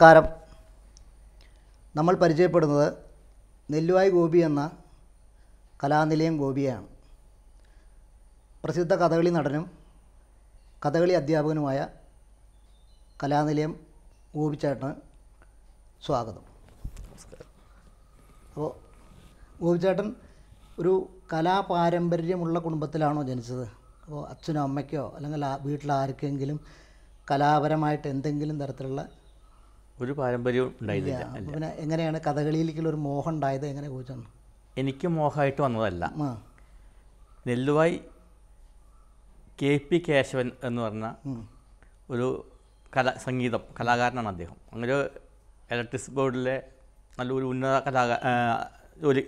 നമസ്കാരം നമ്മൾ പരിചയപ്പെടുന്നത് നെല്ലുവായി ഗോപി എന്ന കലാനിലയം ഗോപിയാണ് പ്രസിദ്ധ കഥകളി നടനും കഥകളി അധ്യാപകനുമായ കലാനിലയം ഗോപിച്ചേട്ടന് സ്വാഗതം നമസ്കാരം അപ്പോൾ ഗോപിച്ചേട്ടൻ ഒരു കലാപാരമ്പര്യമുള്ള കുടുംബത്തിലാണോ ജനിച്ചത് അപ്പോൾ അച്ഛനോ അമ്മയ്ക്കോ അല്ലെങ്കിൽ ആ ആർക്കെങ്കിലും കലാപരമായിട്ട് എന്തെങ്കിലും തരത്തിലുള്ള ഒരു പാരമ്പര്യവും ഉണ്ടായിരുന്നില്ല പിന്നെ എങ്ങനെയാണ് കഥകളിയിലേക്കുള്ള ഒരു മോഹം ഉണ്ടായത് എങ്ങനെ ചോദിച്ചാണ് എനിക്ക് മോഹമായിട്ട് വന്നതല്ല നെല്ലുവായി കെ പി കേശവൻ എന്ന് പറഞ്ഞ ഒരു കല സംഗീതം കലാകാരനാണ് അദ്ദേഹം അങ്ങനെ ഇലക്ട്രിസിറ്റി ബോർഡിലെ നല്ലൊരു ഉന്നത കലാകാര ജോലി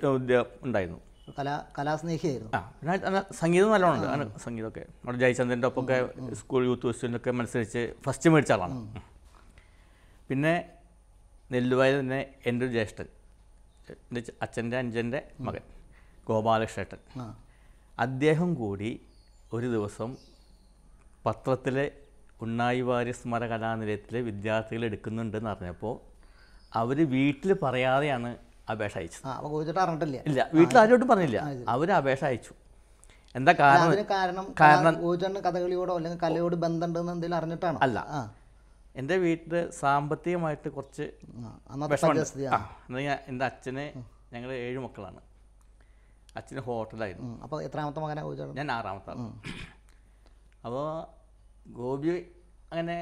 ഉണ്ടായിരുന്നു കലാ കലാസ്നേഹിയായിരുന്നു ആ പിന്നെ സംഗീതം നല്ലോണം സംഗീതമൊക്കെ നമ്മുടെ ജയചന്ദ്രൻ്റെ ഒപ്പമൊക്കെ സ്കൂൾ യൂത്ത് ഫെസ്റ്റിവലിനൊക്കെ മത്സരിച്ച് ഫസ്റ്റ് മേടിച്ച ആളാണ് പിന്നെ നെല്ലുവായി തന്നെ എൻ്റെ ഒരു ജ്യേഷ്ഠൻ എൻ്റെ അച്ഛൻ്റെ അഞ്ചൻ്റെ മകൻ ഗോപാലകൃഷ്ണേട്ടൻ അദ്ദേഹം കൂടി ഒരു ദിവസം പത്രത്തിലെ ഉണ്ണായി വാര്യ സ്മര കലാനിലയത്തിലെ വിദ്യാർത്ഥികൾ എടുക്കുന്നുണ്ടെന്ന് അറിഞ്ഞപ്പോൾ അവർ വീട്ടിൽ പറയാതെയാണ് അപേക്ഷ അയച്ചത് അറിഞ്ഞിട്ടില്ല ഇല്ല വീട്ടിൽ ആരോട്ടും പറഞ്ഞില്ല അവർ അപേക്ഷ അയച്ചു എന്താ കാരണം കാരണം കഥകളിയോടോ അല്ലെങ്കിൽ കലയോട് ബന്ധമുണ്ടെന്ന് എന്തെങ്കിലും അറിഞ്ഞിട്ടാണ് അല്ല എൻ്റെ വീട്ടിൽ സാമ്പത്തികമായിട്ട് കുറച്ച് എൻ്റെ അച്ഛന് ഞങ്ങൾ ഏഴ് മക്കളാണ് അച്ഛന് ഹോട്ടലായിരുന്നു അപ്പോൾ എത്രാമത്തെ മകനാണ് ചോദിച്ചത് ഞാൻ ആറാമത്തെ അപ്പോൾ ഗോപി അങ്ങനെ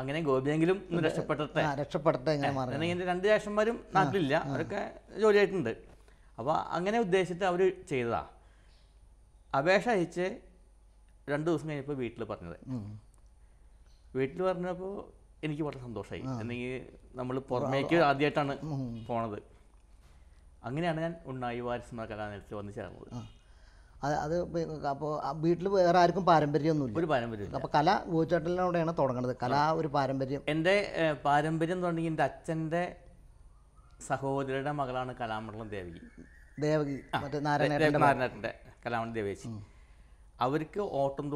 അങ്ങനെ ഗോപിയെങ്കിലും രക്ഷപ്പെട്ടെ രക്ഷപ്പെടട്ടെ എൻ്റെ രണ്ട് ചേഷന്മാരും നാട്ടിലില്ല അവരൊക്കെ ജോലിയായിട്ടുണ്ട് അപ്പോൾ അങ്ങനെ ഉദ്ദേശിച്ചിട്ട് അവർ ചെയ്തതാ അപേക്ഷ അയച്ച് രണ്ട് ദിവസം കഴിഞ്ഞപ്പോൾ വീട്ടിൽ പറഞ്ഞത് വീട്ടിൽ പറഞ്ഞപ്പോൾ എനിക്ക് വളരെ സന്തോഷമായി അല്ലെങ്കിൽ നമ്മൾ പുറമേക്ക് ആദ്യമായിട്ടാണ് പോണത് അങ്ങനെയാണ് ഞാൻ ഉണ്ണായി വാരസ്മ കലാനിരത്തിൽ വന്ന് ചേർന്നത് അത് അത് അപ്പോൾ വീട്ടിൽ വേറെ ആർക്കും പാരമ്പര്യമൊന്നുമില്ല ഒരു പാരമ്പര്യം അപ്പോൾ കല ഗോചാട്ടലിനോടെയാണ് തുടങ്ങുന്നത് കല ഒരു പാരമ്പര്യം എൻ്റെ പാരമ്പര്യം തുടങ്ങി എൻ്റെ അച്ഛൻ്റെ സഹോദരിയുടെ മകളാണ് കലാമണ്ഡലം ദേവകി ദേവകി മറ്റേ നാരായണേട്ടൻ്റെ നാരായണേട്ടൻ്റെ കലാമണ്ഡലം ദേവേശി അവർക്ക് ഓട്ടം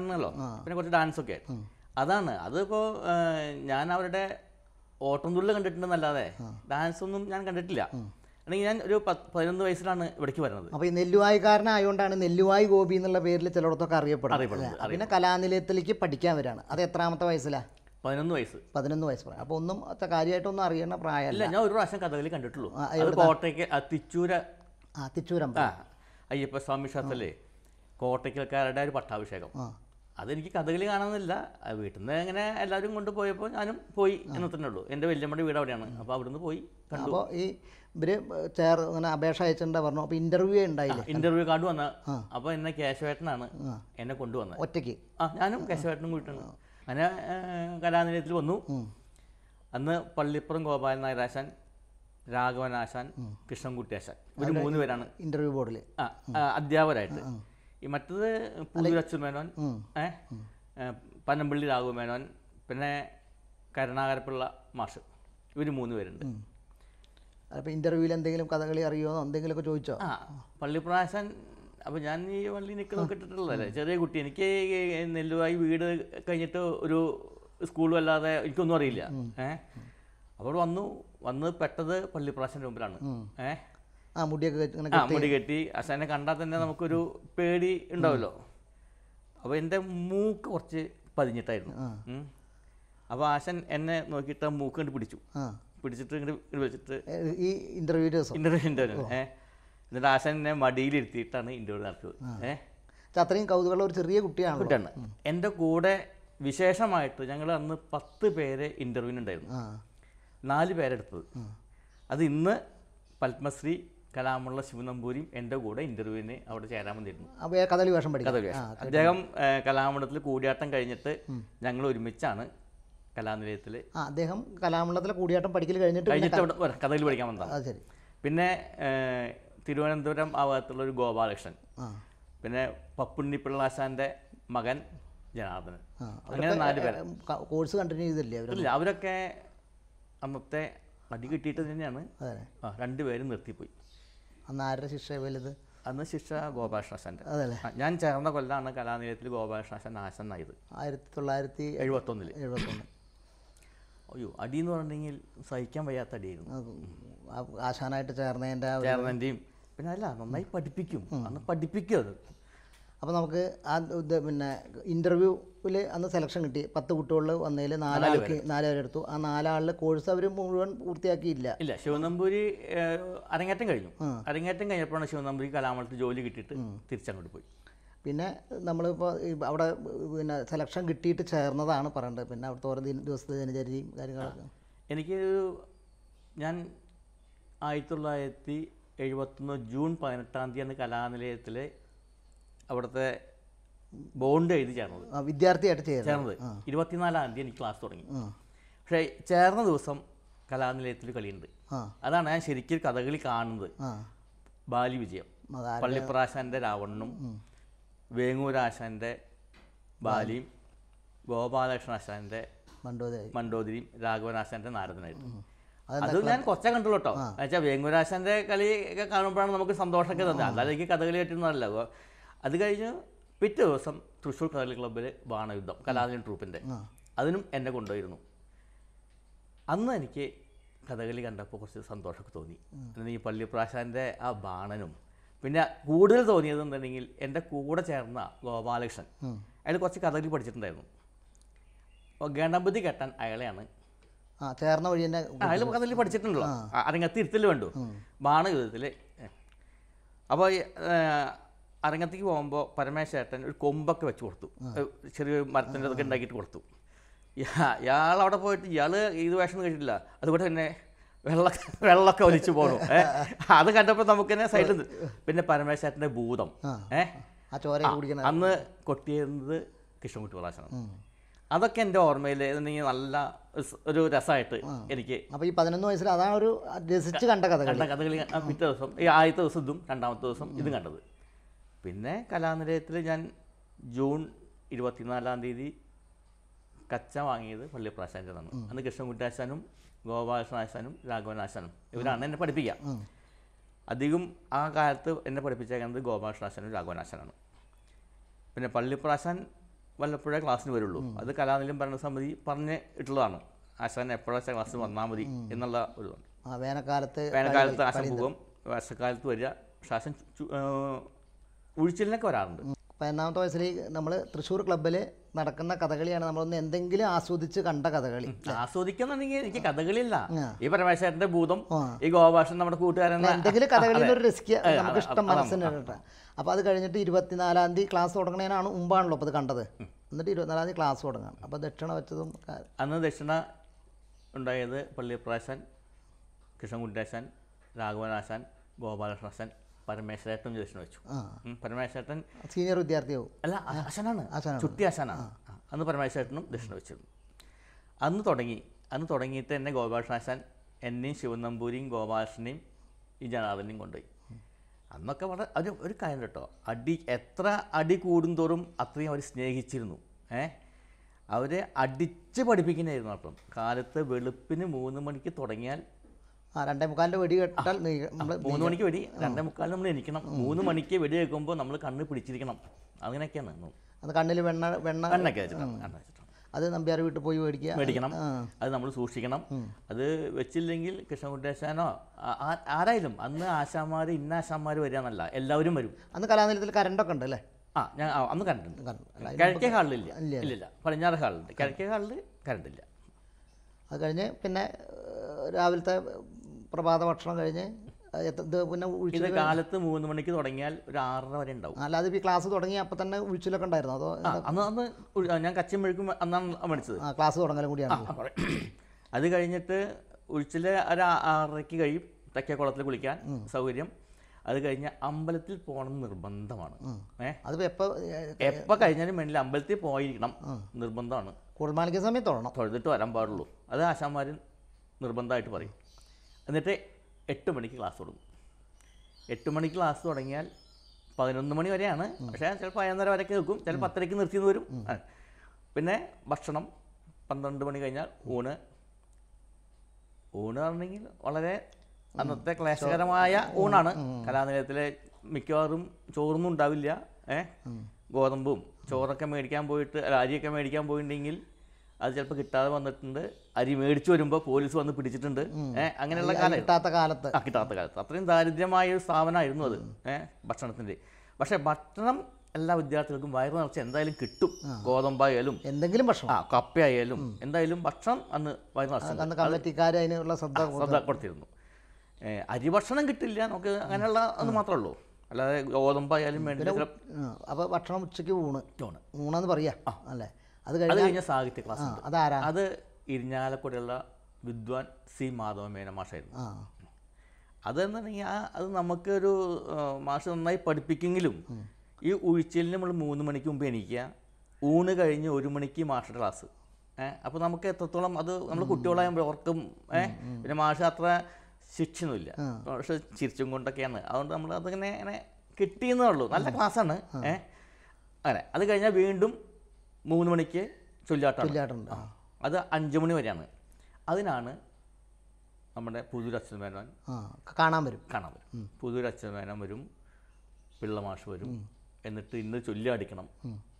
അണ്ണല്ലോ പിന്നെ കുറച്ച് ഡാൻസൊക്കെ ആയിരുന്നു അതാണ് അതിപ്പോ ഞാൻ അവരുടെ ഓട്ടം തുള്ളൽ കണ്ടിട്ടുണ്ടെന്നല്ലാതെ ഡാൻസ് ഒന്നും ഞാൻ കണ്ടിട്ടില്ല അല്ലെങ്കിൽ ഞാൻ ഒരു പതിനൊന്ന് വയസ്സിലാണ് ഇവിടേക്ക് വരുന്നത് അപ്പോൾ ഈ നെല്ലുവായിക്കാരനായതുകൊണ്ടാണ് നെല്ലുവായി ഗോപി എന്നുള്ള പേരിൽ ചിലയിടത്തൊക്കെ അറിയപ്പെടുന്നത് പിന്നെ കലാനിലയത്തിലേക്ക് പഠിക്കാൻ വരാണ് അത് എത്രാമത്തെ വയസ്സിലാ പതിനൊന്ന് വയസ്സ് പതിനൊന്ന് വയസ്സ് പറയാം അപ്പോൾ ഒന്നും അത്ര കാര്യമായിട്ടൊന്നും അറിയേണ്ട പ്രായമല്ല ഞാൻ ഒരു പ്രാവശ്യം കഥകളി കണ്ടിട്ടുള്ളൂ കോട്ടയ്ക്ക് തിച്ചൂര ആ തിച്ചൂരം അയ്യപ്പസ്വാമി ക്ഷേത്രത്തിലെ കോട്ടയ്ക്കൽക്കാരുടെ ഒരു പട്ടാഭിഷേകം അതെനിക്ക് കഥകളി കാണാമെന്നില്ല വീട്ടിൽ നിന്ന് അങ്ങനെ എല്ലാവരും പോയപ്പോൾ ഞാനും പോയി എന്നത്തന്നെ ഉള്ളൂ എൻ്റെ വല്യമ്മയുടെ വീട് അവിടെയാണ് അപ്പോൾ അവിടുന്ന് പോയി അപ്പോൾ ഈ ഇവര് ചേർ അങ്ങനെ അപേക്ഷ അയച്ചിട്ടുണ്ടാ പറഞ്ഞു അപ്പോൾ ഇൻ്റർവ്യൂ ഉണ്ടായില്ല ഇൻ്റർവ്യൂ കാർഡ് വന്ന അപ്പോൾ എന്നെ കേശവേട്ടനാണ് എന്നെ കൊണ്ടുവന്നത് ഒറ്റയ്ക്ക് ആ ഞാനും കേശവേട്ടനും കൂട്ടാണ് അങ്ങനെ കലാനിലയത്തിൽ വന്നു അന്ന് പള്ളിപ്പുറം ഗോപാലൻ നായരാശാൻ രാഘവനാശാൻ ആശാൻ ഇവർ മൂന്ന് പേരാണ് ഇൻ്റർവ്യൂ ബോർഡിൽ ആ അധ്യാപകരായിട്ട് ഈ മറ്റത് പുതിയ അച്ഛൻ മേനോൻ പനമ്പള്ളി രാഘു മേനോൻ പിന്നെ കരുണാകരപ്പിള്ള മാഷ് ഇവർ മൂന്ന് പേരുണ്ട് അപ്പോൾ ഇൻ്റർവ്യൂവിൽ എന്തെങ്കിലും കഥകളി അറിയുമോ എന്തെങ്കിലുമൊക്കെ ചോദിച്ചോ ആ പള്ളിപ്രാസൻ അപ്പോൾ ഞാൻ ഈ പള്ളി നിൽക്കുന്നൊക്കെ ഇട്ടിട്ടുള്ളതല്ലേ ചെറിയ കുട്ടി എനിക്ക് നെല്ലുവായി വീട് കഴിഞ്ഞിട്ട് ഒരു സ്കൂളും അല്ലാതെ എനിക്കൊന്നും അറിയില്ല ഏഹ് അപ്പോൾ വന്നു വന്ന് പെട്ടത് പള്ളിപ്രാശൻ്റെ മുമ്പിലാണ് ഏഹ് മുടിയൊക്കെ ആ മുടി കെട്ടി അസാനെ കണ്ടാൽ തന്നെ നമുക്കൊരു പേടി ഉണ്ടാവല്ലോ അപ്പോൾ എൻ്റെ മൂക്ക് കുറച്ച് പതിഞ്ഞിട്ടായിരുന്നു അപ്പോൾ ആശൻ എന്നെ നോക്കിയിട്ട് ആ മൂക്ക് കണ്ടു പിടിച്ചു പിടിച്ചിട്ട് ഇങ്ങോട്ട് വിളിച്ചിട്ട് ഈ ഇന്റർവ്യൂ ഇന്റർവ്യൂ ഇന്റർവ്യൂ ഏഹ് എന്നിട്ട് ആശൻ എന്നെ മടിയിലിരുത്തിയിട്ടാണ് ഇന്റർവ്യൂ നടത്തിയത് ഏഹ് അത്രയും കൗതുകമുള്ള ഒരു ചെറിയ കുട്ടിയാണ് കുട്ടിയാണ് എൻ്റെ കൂടെ വിശേഷമായിട്ട് ഞങ്ങൾ അന്ന് പത്ത് പേരെ ഉണ്ടായിരുന്നു നാല് പേരെടുത്തത് അത് ഇന്ന് പത്മശ്രീ കലാമുള്ള ശിവനമ്പൂരിയും എൻ്റെ കൂടെ ഇൻ്റർവ്യൂവിന് അവിടെ ചേരാൻ വന്നിരുന്നു കഥകളി വേഷം കഥകളി അദ്ദേഹം കലാമണ്ഡലത്തിൽ കൂടിയാട്ടം കഴിഞ്ഞിട്ട് ഞങ്ങൾ ഒരുമിച്ചാണ് കലാനിലയത്തിൽ അദ്ദേഹം കലാമണ്ഡലത്തിൽ കൂടിയാട്ടം പഠിക്കൽ കഴിഞ്ഞിട്ട് കഴിഞ്ഞിട്ട് കഥകളി പഠിക്കാൻ വന്നതാണ് പിന്നെ തിരുവനന്തപുരം ആ ഭാഗത്തുള്ള ഒരു ഗോപാലകൃഷ്ണൻ പിന്നെ പപ്പുണ്ണി പിള്ളാശാന്റെ മകൻ ജനാർദ്ദനൻ അങ്ങനെ നാല് പേര് കോഴ്സ് കണ്ടിന്യൂ ചെയ്തില്ലേ ഇല്ല അവരൊക്കെ അന്നത്തെ അടി കിട്ടിയിട്ട് തന്നെയാണ് രണ്ടുപേരും നിർത്തിപ്പോയി അന്ന് ആരുടെ ശിക്ഷ വലുത് അന്ന് ശിക്ഷ ഗോപാലകൃഷ്ണന്റെ അതല്ലേ ഞാൻ ചേർന്ന കൊല്ലാണ് കലാനിലയത്തിൽ ഗോപാലകൃഷ്ണൻ നാശം നായത് ആയിരത്തി തൊള്ളായിരത്തി എഴുപത്തൊന്നിൽ എഴുപത്തൊന്ന് അയ്യോ അടി എന്ന് പറഞ്ഞിട്ടുണ്ടെങ്കിൽ സഹിക്കാൻ വയ്യാത്ത അടിയായിരുന്നു ആശാനായിട്ട് ചേർന്നതിൻ്റെ ചേർന്നതിൻ്റെയും പിന്നെ അല്ല നന്നായി പഠിപ്പിക്കും അന്ന് പഠിപ്പിക്കും അത് അപ്പോൾ നമുക്ക് ആ ഇത് പിന്നെ ഇൻ്റർവ്യൂവിൽ അന്ന് സെലക്ഷൻ കിട്ടി പത്ത് കുട്ടികളിൽ വന്നതിൽ നാലാൾക്ക് നാലുപേരെ എടുത്തു ആ നാലാളിൽ കോഴ്സ് അവർ മുഴുവൻ പൂർത്തിയാക്കിയില്ല ഇല്ല ശിവനമ്പൂരി അരങ്ങേറ്റം കഴിഞ്ഞു അരങ്ങേറ്റം കഴിഞ്ഞപ്പോഴാണ് ശിവനമ്പൂരി കലാമണത്ത് ജോലി കിട്ടിയിട്ട് തിരിച്ചങ്ങോട്ട് പോയി പിന്നെ നമ്മളിപ്പോൾ അവിടെ പിന്നെ സെലക്ഷൻ കിട്ടിയിട്ട് ചേർന്നതാണ് പറയേണ്ടത് പിന്നെ അവിടുത്തെ ഓരോ ദിവസത്തെ ദിനചര്യയും കാര്യങ്ങളൊക്കെ എനിക്ക് ഞാൻ ആയിരത്തി തൊള്ളായിരത്തി എഴുപത്തൊന്ന് ജൂൺ പതിനെട്ടാം തീയതി കലാനിലയത്തിലെ അവിടുത്തെ ബോണ്ട് എഴുതി ചേർന്നത് വിദ്യാർത്ഥിയായിട്ട് ചേർന്നത് ഇരുപത്തിനാലാം തീയതി എനിക്ക് ക്ലാസ് തുടങ്ങി പക്ഷേ ചേർന്ന ദിവസം കലാനിലയത്തിൽ കളിയുണ്ട് അതാണ് ഞാൻ ശരിക്കും കഥകളി കാണുന്നത് ബാലി വിജയം പള്ളിപ്രാശാന്റെ രാവണനും വേങ്ങൂരാശാന്റെ ബാലിയും ഗോപാലകൃഷ്ണ ആശാന്റെ മണ്ടോദരിയും രാഘവനാശാന്റെ നാരദനായിട്ട് അത് ഞാൻ കുറച്ചേ കണ്ടുള്ളൂ കേട്ടോ എന്നുവെച്ചാൽ വേങ്ങൂരാശാന്റെ കളി ഒക്കെ കാണുമ്പോഴാണ് നമുക്ക് സന്തോഷമൊക്കെ തന്നെ അല്ലാതെ എനിക്ക് കഥകളി പറ്റുന്നതല്ല അത് കഴിഞ്ഞ് പിറ്റേ ദിവസം തൃശ്ശൂർ കടൽ ക്ലബ്ബിൽ ബാണയുദ്ധം കലാലയൻ ട്രൂപ്പിൻ്റെ അതിനും എന്നെ കൊണ്ടുപോയിരുന്നു അന്ന് എനിക്ക് കഥകളി കണ്ടപ്പോൾ കുറച്ച് സന്തോഷമൊക്കെ തോന്നി പിന്നെ ഈ പള്ളിപ്രാശാൻ്റെ ആ ബാണനും പിന്നെ കൂടുതൽ തോന്നിയതെന്നുണ്ടെങ്കിൽ എൻ്റെ കൂടെ ചേർന്ന ഗോപാലകൃഷ്ണൻ അയാൾ കുറച്ച് കഥകളി പഠിച്ചിട്ടുണ്ടായിരുന്നു അപ്പോൾ ഗണപതി കെട്ടൻ അയാളെയാണ് ചേർന്ന വഴി തന്നെ അയാൾ കഥകളി പഠിച്ചിട്ടുണ്ടല്ലോ അതിങ്ങനെ തിരുത്തൽ വേണ്ടു ബാണ യുദ്ധത്തിൽ അപ്പോൾ അരങ്ങത്തേക്ക് പോകുമ്പോൾ പരമേശേട്ടൻ ഒരു കൊമ്പൊക്കെ വെച്ച് കൊടുത്തു ചെറിയ മരത്തിൻ്റെ അതൊക്കെ ഉണ്ടാക്കിയിട്ട് കൊടുത്തു ഇയാൾ അവിടെ പോയിട്ട് ഇയാൾ ഇത് വേഷം കഴിച്ചിട്ടില്ല അതുകൊണ്ട് തന്നെ വെള്ള വെള്ളമൊക്കെ ഒലിച്ചു പോകണു അത് കണ്ടപ്പോൾ നമുക്ക് തന്നെ സൈഡിൽ പിന്നെ പരമേശ്വരട്ടൻ്റെ ഭൂതം ഏഹ് അന്ന് കൊട്ടിയിരുന്നത് കൃഷ്ണൻകുട്ടി പ്രകാശനാണ് അതൊക്കെ എൻ്റെ ഓർമ്മയിൽ നല്ല ഒരു രസമായിട്ട് എനിക്ക് അപ്പോൾ ഈ പതിനൊന്ന് വയസ്സിൽ അതാണ് ഒരു രസിച്ച് കണ്ട കഥ കണ്ട കഥകളി പിറ്റേ ദിവസം ഈ ആദ്യത്തെ ദിവസം ഇതും രണ്ടാമത്തെ ദിവസം ഇതും കണ്ടത് പിന്നെ കലാനിലയത്തിൽ ഞാൻ ജൂൺ ഇരുപത്തിനാലാം തീയതി കച്ച വാങ്ങിയത് പള്ളി പ്രാശാന്റെതാണ് അന്ന് കൃഷ്ണൻകുട്ടിയാശാനും ഗോപാലകൃഷ്ണനാശാനും രാഘവനാശാനും ഇവരാണ് എന്നെ പഠിപ്പിക്കുക അധികം ആ കാലത്ത് എന്നെ പഠിപ്പിച്ചേക്കുന്നത് ഗോപാലകൃഷ്ണനാശാനും രാഘവനാശാനാണ് പിന്നെ പള്ളിപ്രാശാൻ വല്ലപ്പോഴേ ക്ലാസ്സിന് വരുള്ളൂ അത് കലാനിലയം ഭരണസമിതി പറഞ്ഞ് ഇട്ടുള്ളതാണ് ആശാൻ എപ്പോഴാ ക്ലാസ് വന്നാൽ മതി എന്നുള്ള ഒരു വേനൽക്കാലത്ത് വേനൽക്കാലത്ത് ആശാൻ പോകും വർഷക്കാലത്ത് വരിക ശാസൻ ഉഴിച്ചിലിനൊക്കെ വരാറുണ്ട് പതിനൊന്നാമത്തെ വയസ്സിൽ നമ്മൾ തൃശ്ശൂർ ക്ലബ്ബിൽ നടക്കുന്ന കഥകളിയാണ് നമ്മളൊന്ന് എന്തെങ്കിലും ആസ്വദിച്ച് കണ്ട കഥകളി ആസ്വദിക്കുന്നുണ്ടെങ്കിൽ എനിക്ക് കഥകളില്ല ഈ പരമേശ്വരന്റെ ഭൂതം ഈ ഗോഭാഷൻ നമ്മുടെ കൂട്ടുകാരൻ എന്തെങ്കിലും കഥകളിൽ ഒരു റിസ്ക് നമുക്ക് ഇഷ്ടം മനസ്സിന് അപ്പോൾ അത് കഴിഞ്ഞിട്ട് ഇരുപത്തിനാലാം തീയതി ക്ലാസ് തുടങ്ങണേനാണ് മുമ്പാണല്ലോ അപ്പൊ അത് കണ്ടത് എന്നിട്ട് ഇരുപത്തിനാലാം തീയതി ക്ലാസ് തുടങ്ങാണ് അപ്പോൾ ദക്ഷിണ വെച്ചതും അന്ന് ദക്ഷിണ ഉണ്ടായത് പള്ളിപ്രാശാൻ കൃഷ്ണൻകുട്ടേശാൻ രാഘവനാശൻ ഗോപാലകൃഷ്ണൻ പരമേശ്വരേട്ടൻ ചോദിച്ചു വെച്ചു പരമേശ്വരേട്ടൻ സീനിയർ വിദ്യാർത്ഥിയാവും അല്ല ആശാനാണ് ചുട്ടി ആശാനാണ് അന്ന് പരമേശ്വരേട്ടനും ദക്ഷിണ വെച്ചിരുന്നു അന്ന് തുടങ്ങി അന്ന് തുടങ്ങിയിട്ട് എന്നെ ഗോപാലകൃഷ്ണാശാൻ എന്നെയും ശിവനമ്പൂരിയും ഗോപാലകൃഷ്ണനെയും ഈ ജനാർദ്ദനെയും കൊണ്ടുപോയി അന്നൊക്കെ വളരെ ഒരു ഒരു കാര്യം കേട്ടോ അടി എത്ര അടി കൂടുന്തോറും അത്രയും അവർ സ്നേഹിച്ചിരുന്നു ഏഹ് അവരെ അടിച്ച് പഠിപ്പിക്കുന്നതായിരുന്നു അപ്പം കാലത്ത് വെളുപ്പിന് മൂന്ന് മണിക്ക് തുടങ്ങിയാൽ ആ രണ്ടേ മുക്കാലിൻ്റെ വെടി കെട്ടാൽ മൂന്ന് മണിക്ക് വെടി രണ്ടേ മുക്കാലിന് നമ്മൾ എനിക്കണം മൂന്ന് മണിക്ക് വെടി വെക്കുമ്പോൾ നമ്മൾ കണ്ണ് പിടിച്ചിരിക്കണം അങ്ങനെയൊക്കെയാണ് അത് കണ്ണിൽ വെണ്ണ വെണ്ണ കണ്ണൊക്കെ അത് നമ്പ്യാർ വീട്ടിൽ പോയി മേടിക്കുക മേടിക്കണം അത് നമ്മൾ സൂക്ഷിക്കണം അത് വെച്ചില്ലെങ്കിൽ കൃഷ്ണകുട്ടേശാനോ ആരായാലും അന്ന് ആശാമാർ ഇന്ന ആശാമാർ വരികയെന്നല്ല എല്ലാവരും വരും അന്ന് കലാനിലത്തിൽ കരണ്ടൊക്കെ ഉണ്ട് അല്ലേ ആ ഞാൻ അന്ന് കരണ്ടുണ്ട് കിഴക്കേ ഹാളിലില്ല ഇല്ലില്ല പടിഞ്ഞാറ് ഹാളിലുണ്ട് കിഴക്കേ ഹാളിൽ കരണ്ടില്ല അത് കഴിഞ്ഞ് പിന്നെ രാവിലത്തെ പ്രഭാത ഭക്ഷണം കഴിഞ്ഞ് പിന്നെ ഉഴിച്ചിൽ കാലത്ത് മൂന്ന് മണിക്ക് തുടങ്ങിയാൽ ഒരു ആറര വരെ ഉണ്ടാവും അല്ലാതെ ഈ ക്ലാസ് തുടങ്ങി അപ്പൊ തന്നെ ഉഴിച്ചിലൊക്കെ ഉണ്ടായിരുന്നു അതോ അന്ന് അന്ന് ഞാൻ കച്ചി മഴക്കും അന്നാണ് മേടിച്ചത് ആ ക്ലാസ് തുടങ്ങലും കൂടിയാണ് അത് കഴിഞ്ഞിട്ട് ഉഴിച്ചിൽ ഒരു ആറരയ്ക്ക് കഴിയും തെക്കേക്കുളത്തിൽ കുളിക്കാൻ സൗകര്യം അത് കഴിഞ്ഞ് അമ്പലത്തിൽ പോകണം നിർബന്ധമാണ് അതിപ്പോ എപ്പോ എപ്പോ കഴിഞ്ഞാലും വേണ്ടില്ല അമ്പലത്തിൽ പോയിരിക്കണം നിർബന്ധമാണ് കുർബാനയ്ക്ക് സമയത്ത് തൊഴണം തൊഴുതിട്ട് വരാൻ പാടുള്ളൂ അത് ആശാന്മാരൻ നിർബന്ധമായിട്ട് പറയും എന്നിട്ട് എട്ട് മണിക്ക് ക്ലാസ് തുടങ്ങും എട്ട് മണിക്ക് ക്ലാസ് തുടങ്ങിയാൽ പതിനൊന്ന് മണി വരെയാണ് പക്ഷേ ചിലപ്പോൾ പതിനൊന്നര വരെ നിൽക്കും ചിലപ്പോൾ പത്തരയ്ക്ക് നിർത്തി വരും പിന്നെ ഭക്ഷണം പന്ത്രണ്ട് മണി കഴിഞ്ഞാൽ ഊണ് ഊണ് പറഞ്ഞെങ്കിൽ വളരെ അന്നത്തെ ക്ലേശകരമായ ഊണാണ് കലാനിലയത്തിലെ മിക്കവാറും ചോറൊന്നും ഉണ്ടാവില്ല ഏഹ് ഗോതമ്പും ചോറൊക്കെ മേടിക്കാൻ പോയിട്ട് അരിയൊക്കെ മേടിക്കാൻ പോയിട്ടുണ്ടെങ്കിൽ അത് ചിലപ്പോൾ കിട്ടാതെ വന്നിട്ടുണ്ട് അരി മേടിച്ചു വരുമ്പോൾ പോലീസ് വന്ന് പിടിച്ചിട്ടുണ്ട് അങ്ങനെയുള്ള കാലം കിട്ടാത്ത കാലത്ത് ആ കിട്ടാത്ത കാലത്ത് അത്രയും ദാരിദ്ര്യമായ ഒരു സ്ഥാപനമായിരുന്നു അത് ഭക്ഷണത്തിൻ്റെ പക്ഷേ ഭക്ഷണം എല്ലാ വിദ്യാർത്ഥികൾക്കും വയറ് നിറച്ച് എന്തായാലും കിട്ടും ഗോതമ്പായാലും എന്തെങ്കിലും ഭക്ഷണം ആ കപ്പയായാലും എന്തായാലും ഭക്ഷണം അന്ന് വയറ് നിറച്ച് ശ്രദ്ധ ശ്രദ്ധ കൊടുത്തിരുന്നു അരി ഭക്ഷണം കിട്ടില്ല നമുക്ക് അങ്ങനെയുള്ള അത് മാത്രമേ ഉള്ളൂ അല്ലാതെ ഗോതമ്പായാലും വേണ്ടി അപ്പോൾ ഭക്ഷണം ഉച്ചക്ക് ഊണ് ഊണ് ഊണെന്ന് പറയാ അല്ലേ അത് കഴിഞ്ഞ സാഹിത്യ ക്ലാസ് അതാരാ അത് ഇരിഞ്ഞാലക്കുടയുള്ള വിദ്വാൻ സി മാധവ മേന മാഷായിരുന്നു അതെന്നുണ്ടെങ്കിൽ ആ അത് നമുക്കൊരു മാഷ നന്നായി പഠിപ്പിക്കുമെങ്കിലും ഈ ഉഴിച്ചിലിന് നമ്മൾ മൂന്ന് മണിക്ക് മുമ്പ് എണീക്കുക ഊണ് കഴിഞ്ഞ് ഒരു മണിക്ക് മാഷ ക്ലാസ് ഏഹ് അപ്പോൾ നമുക്ക് എത്രത്തോളം അത് നമ്മൾ കുട്ടികളായ ഓർക്കും ഏഹ് പിന്നെ മാഷ അത്ര ശിക്ഷനുമില്ല പക്ഷെ ചിരിച്ചും കൊണ്ടൊക്കെയാണ് അതുകൊണ്ട് നമ്മൾ അതിങ്ങനെ ഇങ്ങനെ കിട്ടിയെന്നേ ഉള്ളൂ നല്ല ക്ലാസ്സാണ് ഏഹ് അങ്ങനെ അത് കഴിഞ്ഞാൽ വീണ്ടും മൂന്ന് മണിക്ക് ചൊല്ലാട്ടുണ്ട് അത് അഞ്ചു മണി വരെയാണ് അതിനാണ് നമ്മുടെ പുതൂർ അച്ഛൻ മേനോൻ കാണാൻ വരും കാണാൻ വരും പുതൂർ അച്ഛൻ മേനോൻ വരും പിള്ളമാഷ് വരും എന്നിട്ട് ഇന്ന് ചൊല്ലി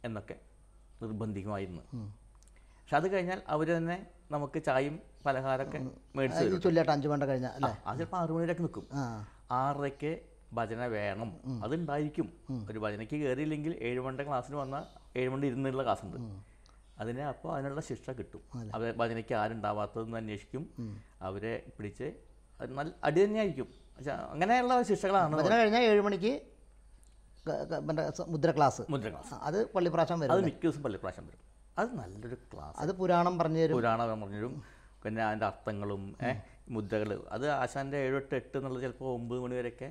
എന്നൊക്കെ നിർബന്ധിക്കുമായിരുന്നു പക്ഷെ അത് കഴിഞ്ഞാൽ അവർ തന്നെ നമുക്ക് ചായയും പലഹാരമൊക്കെ മേടിച്ചു ചൊല്ലിയാട്ട് അഞ്ച് മണി കഴിഞ്ഞാൽ അത് ചിലപ്പോൾ ആറു മണിവരെയൊക്കെ നിൽക്കും ആറരയ്ക്ക് ഭജന വേണം അതുണ്ടായിരിക്കും ഒരു ഭജനയ്ക്ക് കയറിയില്ലെങ്കിൽ ഏഴ് മണിയുടെ ക്ലാസ്സിന് വന്നാൽ ഏഴ് മണി ഇരുന്നുള്ള കാസുണ്ട് അതിനെ അപ്പോൾ അതിനുള്ള ശിക്ഷ കിട്ടും അവരെ ഭജനയ്ക്ക് ആരുണ്ടാവാത്തതെന്ന് അന്വേഷിക്കും അവരെ പിടിച്ച് നല്ല അടി തന്നെയായിരിക്കും പക്ഷെ അങ്ങനെയുള്ള ശിക്ഷകളാണ് ഭജന കഴിഞ്ഞാൽ ഏഴ് മണിക്ക് മുദ്ര ക്ലാസ് മുദ്ര ക്ലാസ് അത് പള്ളിപ്രാശം വരും അത് മിക്ക ദിവസം പള്ളിപ്രാശം വരും അത് നല്ലൊരു ക്ലാസ് അത് പുരാണം പറഞ്ഞു തരും പുരാണം പറഞ്ഞു തരും പിന്നെ അതിൻ്റെ അർത്ഥങ്ങളും മുദ്രകൾ അത് ആശാൻ്റെ ഏഴ് എട്ട് എട്ട് എന്നുള്ളത് ചിലപ്പോൾ ഒമ്പത് മണി വരെയൊക്കെ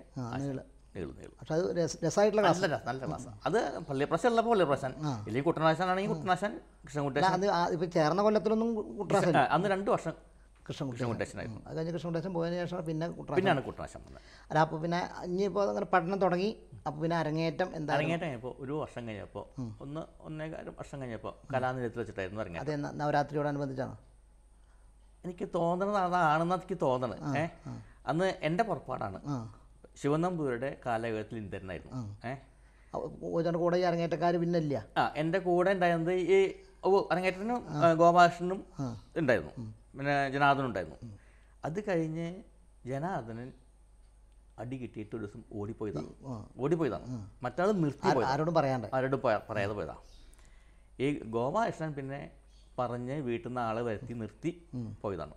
നീളും നീളും പക്ഷെ അത് രസമായിട്ടുള്ള ക്ലാസ് നല്ല നല്ല ക്ലാസ് അത് പള്ളിപ്രാശൻ ഉള്ളപ്പോൾ പള്ളിപ്രാശൻ ഇല്ലെങ്കിൽ കുട്ടനാശൻ ആണെങ്കിൽ കുട്ടനാശൻ കൃഷ്ണൻകുട്ടേശൻ ഇപ്പം ചേർന്ന കൊല്ലത്തിലൊന്നും കുട്ടനാശൻ അന്ന് രണ്ട് വർഷം കൃഷ്ണൻ കുട്ടേശനായിരുന്നു അത് കഴിഞ്ഞ് കൃഷ്ണകുട്ടേശൻ പോയതിന് ശേഷം പിന്നെ പിന്നെയാണ് കുട്ടനാശം അല്ല അപ്പോൾ പിന്നെ ഇനിയിപ്പോൾ അങ്ങനെ പഠനം തുടങ്ങി അപ്പോൾ പിന്നെ അരങ്ങേറ്റം എന്താ അരങ്ങേറ്റം ഇപ്പോൾ ഒരു വർഷം കഴിഞ്ഞപ്പോൾ ഒന്ന് ഒന്നേകാല വർഷം കഴിഞ്ഞപ്പോൾ കലാനിലയത്തിൽ വെച്ചിട്ടായിരുന്നു ഇറങ്ങി അതെ നവരാത്രിയോടനുബന്ധിച്ചാണ് എനിക്ക് തോന്നണത് അതാണെന്ന് എനിക്ക് തോന്നണത് ഏഹ് അന്ന് എൻ്റെ പുറപ്പാടാണ് ശിവനമ്പൂരുടെ കാലഘട്ടത്തിൽ ഇന്ദ്രനായിരുന്നു ഏഹ് കൂടെ അരങ്ങേറ്റക്കാർ പിന്നെ ഇല്ല ആ എൻ്റെ കൂടെ ഉണ്ടായിരുന്നത് ഈ ഓ അരങ്ങേറ്റനും ഗോപാലകൃഷ്ണനും ഉണ്ടായിരുന്നു പിന്നെ ജനാർദ്ദനും ഉണ്ടായിരുന്നു അത് കഴിഞ്ഞ് ജനാർദ്ദനൻ അടി കിട്ടിയിട്ട് ഒരു ദിവസം ഓടിപ്പോയതാണ് ഓടിപ്പോയതാണ് മറ്റാൾ നിർത്തി ആരോടും പറയാണ്ട് ആരോടും പറയാതെ പോയതാ ഈ ഗോപാലകൃഷ്ണൻ പിന്നെ പറഞ്ഞ് വീട്ടിൽ നിന്ന് ആളെ വരുത്തി നിർത്തി പോയതാണ്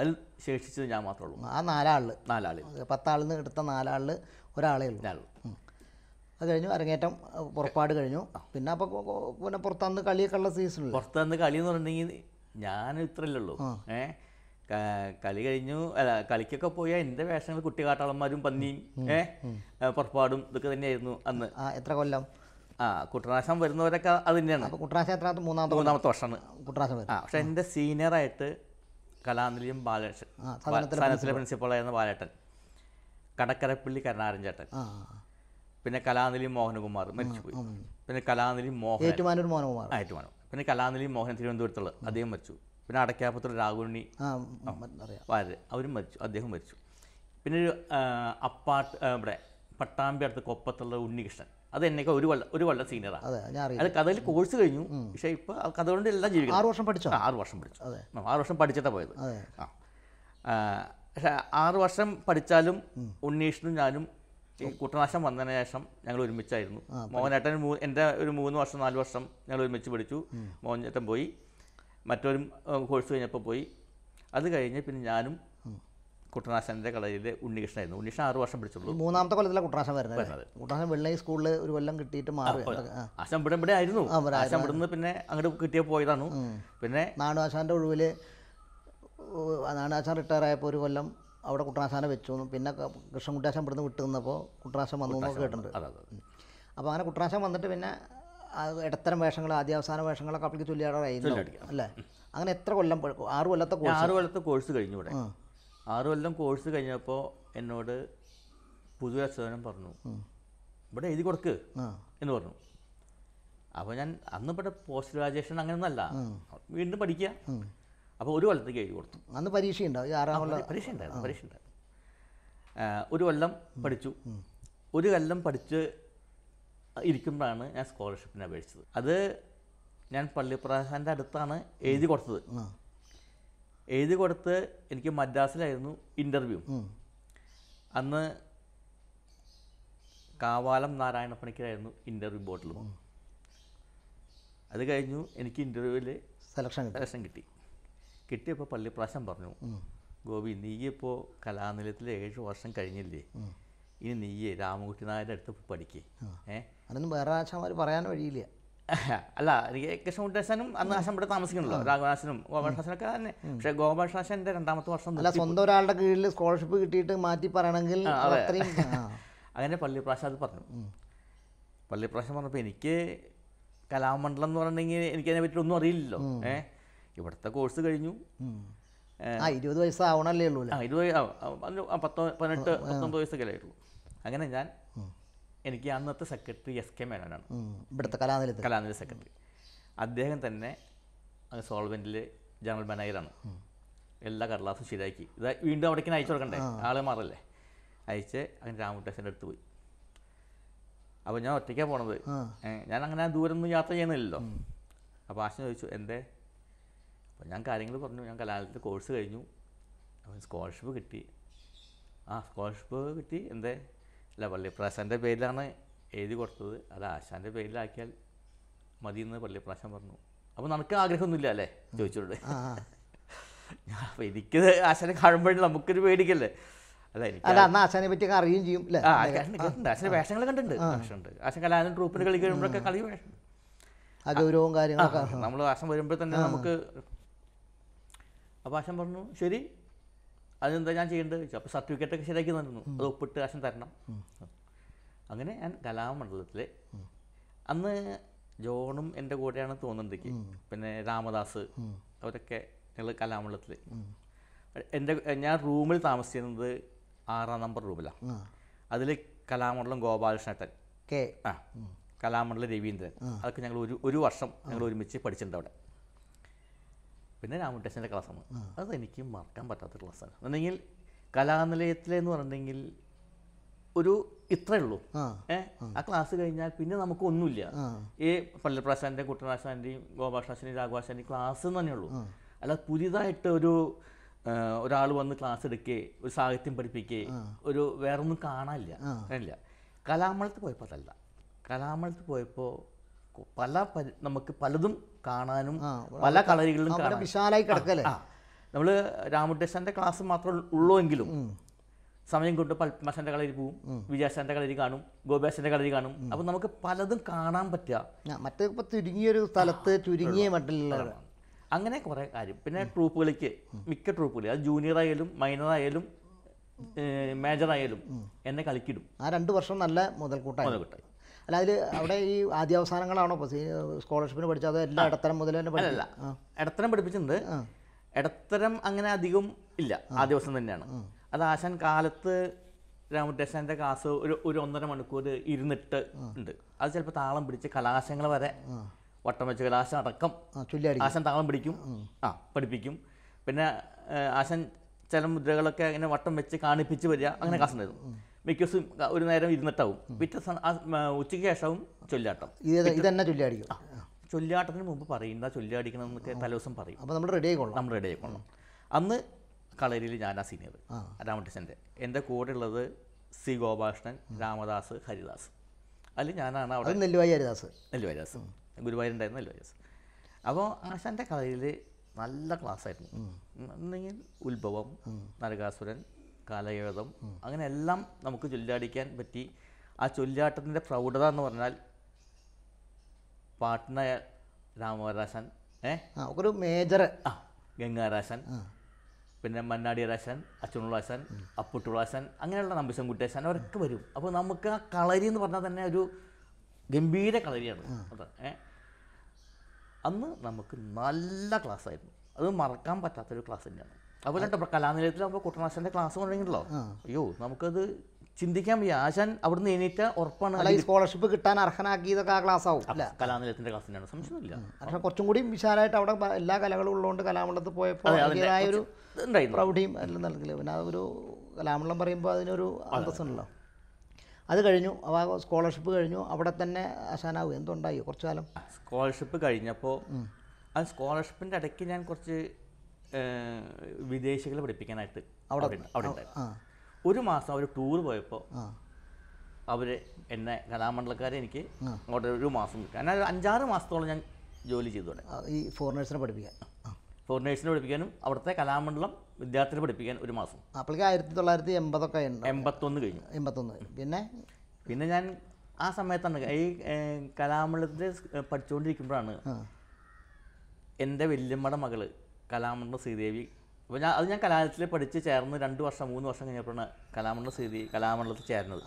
അതിൽ ശേഷിച്ചത് ഞാൻ മാത്രമേ ഉള്ളൂ ആ നാലാളിൽ നാലാളിൽ പത്താളിൽ നിന്ന് എടുത്ത നാലാളിൽ ഒരാളേ ഉള്ളൂ ഒരാൾ അത് കഴിഞ്ഞു അരങ്ങേറ്റം പുറപ്പാട് കഴിഞ്ഞു പിന്നെ അപ്പോൾ പിന്നെ പുറത്തുനിന്ന് കളിയൊക്കെ ഉള്ള പുറത്തന്ന് പുറത്തുനിന്ന് കളി എന്ന് പറഞ്ഞിട്ടുണ്ടെങ്കിൽ ഞാൻ ഇത്രയല്ലുള്ളൂ ഏഹ് കളി കഴിഞ്ഞു അല്ല കളിക്കൊക്കെ പോയാൽ എൻ്റെ വേഷങ്ങൾ കാട്ടാളന്മാരും പന്നിയും ഏഹ് പുറപ്പാടും ഇതൊക്കെ തന്നെയായിരുന്നു അന്ന് എത്ര കൊല്ലം ആ കുട്ടനാശം വരുന്നവരൊക്കെ അത് തന്നെയാണ് കുട്ടനാശം എത്ര മൂന്നാമത്തെ മൂന്നാമത്തെ വർഷമാണ് കുട്ടനാശം ആ പക്ഷെ എൻ്റെ സീനിയറായിട്ട് കലാനിലയം ബാലേട്ടൻ സനത്തിലെ പ്രിൻസിപ്പളായിരുന്ന ബാലേട്ടൻ കടക്കരപ്പള്ളി കരുണാരഞ്ചേട്ടൻ പിന്നെ കലാനിലി മോഹനകുമാർ മരിച്ചുപോയി പിന്നെ കലാനിലി മോഹൻ മോഹനകുമാർ ഏറ്റുമാനൂർ പിന്നെ കലാനിലി മോഹൻ തിരുവനന്തപുരത്തുള്ള അദ്ദേഹം മരിച്ചു പിന്നെ അടക്കാപ്പുറത്തുള്ള രാഘുണ്ണി വാര് അവരും മരിച്ചു അദ്ദേഹം മരിച്ചു പിന്നെ ഒരു അപ്പാട്ട് ഇവിടെ പട്ടാമ്പി അടുത്ത് കൊപ്പത്തുള്ള ഉണ്ണികൃഷ്ണൻ അത് എന്നേക്കാൾ ഒരു കൊല്ലം ഒരു കൊല്ലം സീനിയറാണ് അതെ ഞാൻ അത് കഥയിൽ കോഴ്സ് കഴിഞ്ഞു പക്ഷേ ആ കഥ കൊണ്ട് എല്ലാം ജീവിക്കും ആറ് വർഷം പഠിച്ചു ആറ് വർഷം പഠിച്ചു അതെ ആറ് വർഷം പഠിച്ചിട്ടാ പോയത് പക്ഷെ ആറ് വർഷം പഠിച്ചാലും ഉണ്ണീഷിനും ഞാനും ഈ കുട്ടനാശം വന്നതിന് ശേഷം ഞങ്ങൾ ഒരുമിച്ചായിരുന്നു മോഹനേട്ടൻ എന്റെ എൻ്റെ ഒരു മൂന്ന് വർഷം നാല് വർഷം ഞങ്ങൾ ഒരുമിച്ച് പഠിച്ചു മോഹനേട്ടൻ പോയി മറ്റൊരു കോഴ്സ് കഴിഞ്ഞപ്പോൾ പോയി അത് കഴിഞ്ഞ് പിന്നെ ഞാനും കുട്ടനാശൻ്റെ കളരിയിൽ ഉണ്ണികൃഷ്ണായിരുന്നു ഉണ്ണികൃഷ്ണൻ ആറ് വർഷം പിടിച്ചുള്ളൂ മൂന്നാമത്തെ കൊല്ലത്തിലെ കുട്ടനാശം വരുന്നത് കുട്ടനാശം വെള്ളി സ്കൂളിൽ ഒരു കൊല്ലം കിട്ടിയിട്ട് മാറി ആശാൻ ഇവിടെ ഇവിടെ ആയിരുന്നു ആശാൻ ഇവിടുന്ന് പിന്നെ അങ്ങോട്ട് കിട്ടിയ പോയതാണ് പിന്നെ നാടുവാശാൻ്റെ ഒഴിവിൽ നാടുവാശാൻ റിട്ടയർ ആയപ്പോൾ ഒരു കൊല്ലം അവിടെ കുട്ടനാശാനെ വെച്ചു പിന്നെ കൃഷ്ണൻകുട്ടിയാശാൻ ഇവിടുന്ന് വിട്ടു നിന്നപ്പോൾ കുട്ടനാശം വന്നു കേട്ടിട്ടുണ്ട് അപ്പോൾ അങ്ങനെ കുട്ടനാശം വന്നിട്ട് പിന്നെ ഇടത്തരം വേഷങ്ങൾ ആദ്യാവസാന വേഷങ്ങളൊക്കെ അപ്പോഴേക്ക് ചൊല്ലിയാടാറായിരുന്നു അല്ലേ അങ്ങനെ എത്ര കൊല്ലം ആറ് കൊല്ലത്തെ കോഴ്സ് ആറ് കൊല്ലത്തെ കോഴ്സ് കഴിഞ്ഞു ഇവിടെ ആറ് കൊല്ലം കോഴ്സ് കഴിഞ്ഞപ്പോൾ എന്നോട് പുതിയ അച്യുതനം പറഞ്ഞു ഇവിടെ എഴുതി കൊടുക്ക് എന്ന് പറഞ്ഞു അപ്പോൾ ഞാൻ അന്ന് ഇവിടെ പോസ്റ്റ് ഗ്രാജുവേഷൻ അങ്ങനെയൊന്നല്ല വീണ്ടും പഠിക്കുക അപ്പോൾ ഒരു കൊല്ലത്തേക്ക് എഴുതി കൊടുത്തു അന്ന് പരീക്ഷ ആറാം കൊല്ലം പരീക്ഷ ഉണ്ടായിരുന്നു പരീക്ഷ ഉണ്ടായിരുന്നു ഒരു കൊല്ലം പഠിച്ചു ഒരു കൊല്ലം പഠിച്ച് ഇരിക്കുമ്പോഴാണ് ഞാൻ സ്കോളർഷിപ്പിന് അപേക്ഷിച്ചത് അത് ഞാൻ പള്ളിപ്രാസാൻ്റെ അടുത്താണ് എഴുതി കൊടുത്തത് എഴുതി കൊടുത്ത് എനിക്ക് മദ്രാസിലായിരുന്നു ഇൻ്റർവ്യൂ അന്ന് കാവാലം നാരായണ പണിക്കരായിരുന്നു ഇൻ്റർവ്യൂ ബോട്ടിൽ അത് കഴിഞ്ഞു എനിക്ക് ഇൻ്റർവ്യൂവിൽ സെലക്ഷൻ സെലക്ഷൻ കിട്ടി കിട്ടിയപ്പോൾ പള്ളിപ്രാശം പറഞ്ഞു ഗോപി നീ ഇപ്പോൾ കലാനിലയത്തിൽ ഏഴ് വർഷം കഴിഞ്ഞില്ലേ ഇനി നീയെ രാമകുട്ടി നായരുടെ അടുത്ത് പഠിക്കേ ഏഹ് അതൊന്നും വേറെ ആശാമാർ പറയാൻ വഴിയില്ല അല്ല കൃഷ്ണകുട്ടേശനും അന്ന് ആശം ഇവിടെ താമസിക്കണല്ലോ രാഘവനാശനും ഗോപാഷാശനൊക്കെ തന്നെ പക്ഷെ ഗോപാഷാശന്റെ രണ്ടാമത്തെ വർഷം അല്ല സ്വന്തം ഒരാളുടെ കീഴിൽ സ്കോളർഷിപ്പ് കിട്ടിയിട്ട് മാറ്റി പറയണമെങ്കിൽ അങ്ങനെ പള്ളിപ്രാശം അത് പറഞ്ഞു പള്ളിപ്രാശം പറഞ്ഞപ്പോൾ എനിക്ക് കലാമണ്ഡലം എന്ന് പറഞ്ഞിട്ടുണ്ടെങ്കിൽ അതിനെ പറ്റി ഒന്നും അറിയില്ലല്ലോ ഏ ഇവിടുത്തെ കോഴ്സ് കഴിഞ്ഞു ഇരുപത് വയസ്സാവണല്ലേ ഉള്ളൂ ഇരുപത് പത്തോ പതിനെട്ട് പത്തൊമ്പത് വയസ്സൊക്കെ ഉള്ളൂ അങ്ങനെ ഞാൻ എനിക്ക് അന്നത്തെ സെക്രട്ടറി എസ് കെ മേനോനാണ് ഇവിടുത്തെ കലാനില കലാനില സെക്രട്ടറി അദ്ദേഹം തന്നെ സോൾവെൻറ്റിൽ ജനറൽ മാനേജറാണ് എല്ലാ കടലാസും ശരിയാക്കി ഇത് വീണ്ടും അവിടേക്ക് അയച്ചു കൊടുക്കണ്ടേ ആളെ മാറല്ലേ അയച്ച് അങ്ങനെ രാമുട്ടേശൻ്റെ അടുത്ത് പോയി അപ്പോൾ ഞാൻ ഒറ്റയ്ക്കാണ് പോണത് ഞാൻ അങ്ങനെ ദൂരം ഒന്നും യാത്ര ചെയ്യുന്നില്ലല്ലോ അപ്പോൾ ആശൻ ചോദിച്ചു എന്തേ അപ്പോൾ ഞാൻ കാര്യങ്ങൾ പറഞ്ഞു ഞാൻ കലാലയത്തിൽ കോഴ്സ് കഴിഞ്ഞു അപ്പോൾ സ്കോളർഷിപ്പ് കിട്ടി ആ സ്കോളർഷിപ്പ് കിട്ടി എന്തേ അല്ല പള്ളിപ്രാശൻ്റെ പേരിലാണ് എഴുതി കൊടുത്തത് അത് ആശാൻ്റെ പേരിലാക്കിയാൽ മതി എന്ന് പള്ളിപ്രാശൻ പറഞ്ഞു അപ്പോൾ നമുക്ക് ആഗ്രഹമൊന്നുമില്ല അല്ലേ ചോദിച്ചോട് ഞാൻ അപ്പോൾ ആശാനെ കാണുമ്പോഴും നമുക്കൊരു പേടിക്കല്ലേ അല്ല എനിക്ക് അല്ല അന്ന് ആശാനെ പറ്റി അറിയുകയും ചെയ്യും ആശാൻ്റെ വേഷങ്ങൾ കണ്ടിട്ടുണ്ട് വേഷമുണ്ട് ആശാൻ കലാലയം ട്രൂപ്പിന് കളി കഴിയുമ്പോഴൊക്കെ കളി വേഷം ഗൗരവവും കാര്യങ്ങളൊക്കെ നമ്മൾ ആശം വരുമ്പോൾ തന്നെ നമുക്ക് അപ്പോൾ ആശാൻ പറഞ്ഞു ശരി അതിനെന്താ ഞാൻ ചെയ്യേണ്ടത് ചോദിച്ചു അപ്പോൾ സർട്ടിഫിക്കറ്റൊക്കെ ശരിയാക്കി തന്നിരുന്നു അത് ഒപ്പിട്ട് കാശം തരണം അങ്ങനെ ഞാൻ കലാമണ്ഡലത്തിലെ അന്ന് ജോണും എൻ്റെ കൂടെയാണ് തോന്നുന്നുണ്ടെങ്കിൽ പിന്നെ രാമദാസ് അവരൊക്കെ ഞങ്ങൾ കലാമണ്ഡലത്തിൽ എൻ്റെ ഞാൻ റൂമിൽ താമസിച്ചിരുന്നത് ആറാം നമ്പർ റൂമിലാണ് അതിൽ കലാമണ്ഡലം കെ ആ കലാമണ്ഡലം രവീന്ദ്രൻ അതൊക്കെ ഞങ്ങൾ ഒരു ഒരു വർഷം ഞങ്ങൾ ഒരുമിച്ച് പഠിച്ചിട്ടുണ്ട് അവിടെ പിന്നെ രാമകൃഷ്ണൻ്റെ ക്ലാസ്സാണ് അത് എനിക്ക് മറക്കാൻ പറ്റാത്ത ക്ലാസ്സാണ് എന്നുണ്ടെങ്കിൽ കലാനിലയത്തിലെന്ന് പറഞ്ഞിട്ടുണ്ടെങ്കിൽ ഒരു ഇത്രേ ഉള്ളൂ ഏഹ് ആ ക്ലാസ് കഴിഞ്ഞാൽ പിന്നെ നമുക്ക് ഒന്നുമില്ല ഈ പള്ളിപ്രാശാന്റെയും കുട്ടനാശാന്റെയും ഗോപാഷാശാന്റെയും രാഘവാശാന്റെയും ക്ലാസ് തന്നെ ഉള്ളൂ അല്ലാതെ പുതിയതായിട്ട് ഒരു ഒരാൾ വന്ന് ക്ലാസ് എടുക്കേ ഒരു സാഹിത്യം പഠിപ്പിക്കേ ഒരു വേറൊന്നും കാണാനില്ല ഇല്ല കലാമളത്ത് പോയപ്പോൾ അതല്ല കലാമളത്ത് പോയപ്പോൾ പല നമുക്ക് പലതും കാണാനും പല കളരികളിലും വിശാലായി കിടക്കല്ലേ നമ്മൾ രാമുദ്ദേശന്റെ ക്ലാസ് മാത്രം ഉള്ളൂ എങ്കിലും സമയം കൊണ്ട് പത്മാശൻ്റെ കളരി പോവും വിജയശന്റെ കളരി കാണും ഗോപേശന്റെ കളരി കാണും അപ്പൊ നമുക്ക് പലതും കാണാൻ പറ്റുക മറ്റേ ചുരുങ്ങിയൊരു സ്ഥലത്ത് ചുരുങ്ങിയ മട്ടില്ല അങ്ങനെ കുറേ കാര്യം പിന്നെ ട്രൂപ്പുകളിലേക്ക് മിക്ക ട്രൂപ്പുകളിൽ അത് ജൂനിയർ ആയാലും മൈനർ ആയാലും മേജർ ആയാലും എന്നെ കളിക്കിടും ആ രണ്ട് വർഷം നല്ല മുതൽക്കൂട്ടായി മുതൽക്കൂട്ടായി അല്ല അതിൽ അവിടെ ഈ ആദ്യാവസാനങ്ങളാണോ സ്കോളർഷിപ്പിന് പഠിച്ചത് അതോ എല്ലാ ഇടത്തരം മുതൽ തന്നെ പഠിക്കില്ല ഇടത്തരം പഠിപ്പിച്ചിട്ടുണ്ട് ഇടത്തരം അങ്ങനെ അധികം ഇല്ല ആദ്യ ദിവസം തന്നെയാണ് അത് ആശാൻ കാലത്ത് രാമകൃഷ്ണൻ്റെ ക്ലാസ് ഒരു ഒരു ഒന്നര മണിക്കൂർ ഇരുന്നിട്ട് ഉണ്ട് അത് ചിലപ്പോൾ താളം പിടിച്ച് കലാശങ്ങൾ വരെ വട്ടം വെച്ച് കലാശം അടക്കം ആശാൻ താളം പിടിക്കും ആ പഠിപ്പിക്കും പിന്നെ ആശാൻ ചില മുദ്രകളൊക്കെ ഇങ്ങനെ വട്ടം വെച്ച് കാണിപ്പിച്ച് വരിക അങ്ങനെ ക്ലാസ് ഉണ്ടായിരുന്നു മിക്ക ഒരു നേരം ഇരുന്നിട്ടാവും പിറ്റേ ഉച്ചയ്ക്ക് ശേഷവും ചൊല്ലാട്ടം ഇതന്നെ ചൊല്ലാടിക്കും ചൊല്ലാട്ടത്തിന് മുമ്പ് പറയുന്ന ചൊല്ലാടിക്കണം എന്നൊക്കെ തലേദിവസം പറയും അപ്പോൾ നമ്മൾ റെഡി ആയിക്കൊള്ളാം നമ്മൾ റെഡി ആയിക്കൊള്ളാം അന്ന് കളരിയിൽ ഞാനാ സീനിയർ രാമകൃഷ്ണൻ്റെ എൻ്റെ കൂടെ ഉള്ളത് സി ഗോപാകൃഷ്ണൻ രാമദാസ് ഹരിദാസ് അതിൽ ഞാനാണ് അവിടെ നെല്ലുവായി ഹരിദാസ് നെല്ലുവായി ഹരിദാസ് ഗുരുവായൂരുണ്ടായിരുന്നു നെല്ലുവായി ഹരിദാസ് അപ്പോൾ ആശാൻ്റെ കളരിയിൽ നല്ല ക്ലാസ്സായിരുന്നു എന്നെങ്കിൽ ഉത്ഭവം നരകാസുരൻ കാലയഴതം അങ്ങനെ എല്ലാം നമുക്ക് ചൊല്ലാടിക്കാൻ പറ്റി ആ ചൊല്ലാട്ടത്തിൻ്റെ പ്രൗഢത എന്ന് പറഞ്ഞാൽ പാട്ടിന രാമവരാശൻ ഏ ഒരു മേജർ ആ ഗംഗാരാശൻ പിന്നെ മണ്ണാടി രാശൻ അച്ചുണുളാശൻ അപ്പുട്ടുളാശൻ അങ്ങനെയുള്ള നമ്പിശൻകുട്ടിയാശൻ അവരൊക്കെ വരും അപ്പോൾ നമുക്ക് ആ കളരി എന്ന് പറഞ്ഞാൽ തന്നെ ഒരു ഗംഭീര കളരിയാണ് അത് അന്ന് നമുക്ക് നല്ല ക്ലാസ്സായിരുന്നു അത് മറക്കാൻ പറ്റാത്തൊരു ക്ലാസ് തന്നെയാണ് അപ്പോൾ തന്നെ കലാനിലയത്തിലാകുമ്പോൾ കുട്ടനാശൻ്റെ ക്ലാസ് തുടങ്ങിയിട്ടുണ്ടല്ലോ അയ്യോ നമുക്കത് ചിന്തിക്കാൻ വയ്യ ആശാൻ അവിടുന്ന് എണീറ്റ ഉറപ്പാണ് സ്കോളർഷിപ്പ് കിട്ടാൻ അർഹനാക്കിയതൊക്കെ ആ ക്ലാസ് ആവും അല്ല കലാനിലയത്തിന്റെ തന്നെയാണ് സംശയമില്ല പക്ഷേ കുറച്ചും കൂടി വിശാലമായിട്ട് അവിടെ എല്ലാ കലകളും ഉള്ളതുകൊണ്ട് കലാമണ്ഡലത്ത് പോയപ്പോൾ ഒരു പ്രൗഢിയും എല്ലാം നൽകില്ല പിന്നെ അതൊരു കലാമണ്ഡലം പറയുമ്പോൾ അതിനൊരു അന്തസ്സുണ്ടല്ലോ അത് കഴിഞ്ഞു ആ സ്കോളർഷിപ്പ് കഴിഞ്ഞു അവിടെ തന്നെ ആശാനാവും എന്തുണ്ടായി കുറച്ചു കാലം സ്കോളർഷിപ്പ് കഴിഞ്ഞപ്പോൾ ആ സ്കോളർഷിപ്പിൻ്റെ ഇടയ്ക്ക് ഞാൻ കുറച്ച് വിദേശികളെ പഠിപ്പിക്കാനായിട്ട് അവിടെ അവിടെ ഒരു മാസം അവർ ടൂർ പോയപ്പോൾ അവർ എന്നെ കലാമണ്ഡലക്കാരെ എനിക്ക് അവിടെ ഒരു മാസം കിട്ടും ഞാൻ അഞ്ചാറ് മാസത്തോളം ഞാൻ ജോലി ചെയ്തു ഈ ഫോറിനേഴ്സിനെ പഠിപ്പിക്കാൻ ഫോറിനേഴ്സിനെ പഠിപ്പിക്കാനും അവിടുത്തെ കലാമണ്ഡലം വിദ്യാർത്ഥികളെ പഠിപ്പിക്കാൻ ഒരു മാസം അപ്പോഴേക്ക് ആയിരത്തി തൊള്ളായിരത്തി എൺപതൊക്കെ എൺപത്തൊന്ന് കഴിഞ്ഞു എൺപത്തൊന്ന് പിന്നെ പിന്നെ ഞാൻ ആ സമയത്താണ് ഈ കലാമണ്ഡലത്തിൽ പഠിച്ചുകൊണ്ടിരിക്കുമ്പോഴാണ് എൻ്റെ വല്യമ്മയുടെ മകള് കലാമണ്ഡലം ശ്രീദേവി അപ്പോൾ ഞാൻ അത് ഞാൻ കലാലയത്തിൽ പഠിച്ച് ചേർന്ന് രണ്ട് വർഷം മൂന്ന് വർഷം കഴിഞ്ഞപ്പോഴാണ് കലാമണ്ഡലം ശ്രീദേവി കലാമണ്ഡലത്തിൽ ചേർന്നത്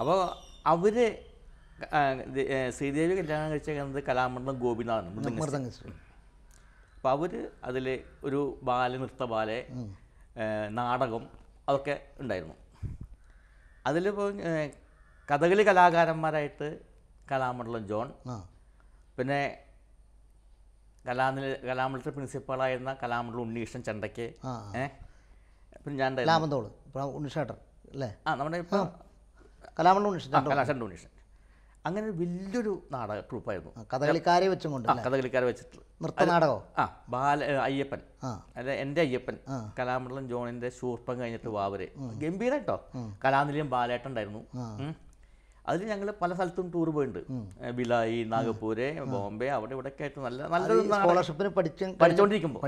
അപ്പോൾ അവർ ശ്രീദേവി കല്യാണം കഴിഞ്ഞത് കലാമണ്ഡലം ഗോപിനാഥാണ് അപ്പോൾ അവർ അതിൽ ഒരു ബാല നൃത്ത ബാല നാടകം അതൊക്കെ ഉണ്ടായിരുന്നു അതിലിപ്പോൾ കഥകളി കലാകാരന്മാരായിട്ട് കലാമണ്ഡലം ജോൺ പിന്നെ കലാനില കലാമണ്ഡലത്തിൽ പ്രിൻസിപ്പാളായിരുന്ന കലാമണ്ഡലം ഉണ്ണികൃഷ്ണൻ ചണ്ടയ്ക്ക് പിന്നെ ഞാൻ അല്ലേ ആ നമ്മുടെ കലാമണ്ഡലം ഉണ്ണീഷൻ അങ്ങനെ വലിയൊരു നാടക ട്രൂപ്പായിരുന്നു കഥകളിക്കാരെ വെച്ചുകൊണ്ട് കഥകളിക്കാരെ വെച്ചിട്ട് നൃത്തനാടകം ആ ബാല അയ്യപ്പൻ അല്ല എൻ്റെ അയ്യപ്പൻ കലാമണ്ഡലം ജോണിൻ്റെ ശൂർപ്പം കഴിഞ്ഞിട്ട് വാവര് ഗംഭീരായിട്ടോ കലാനിലയം ബാലേട്ടുണ്ടായിരുന്നു ഉണ്ടായിരുന്നു അതിൽ ഞങ്ങൾ പല സ്ഥലത്തും ടൂർ പോയിട്ടുണ്ട് ബിലായി നാഗപ്പൂര് ബോംബെ അവിടെ ഇവിടെയൊക്കെ ആയിട്ട് നല്ല നല്ല സ്കോളർഷിപ്പിന് പഠിച്ച പഠിച്ചുകൊണ്ടിരിക്കുമ്പോൾ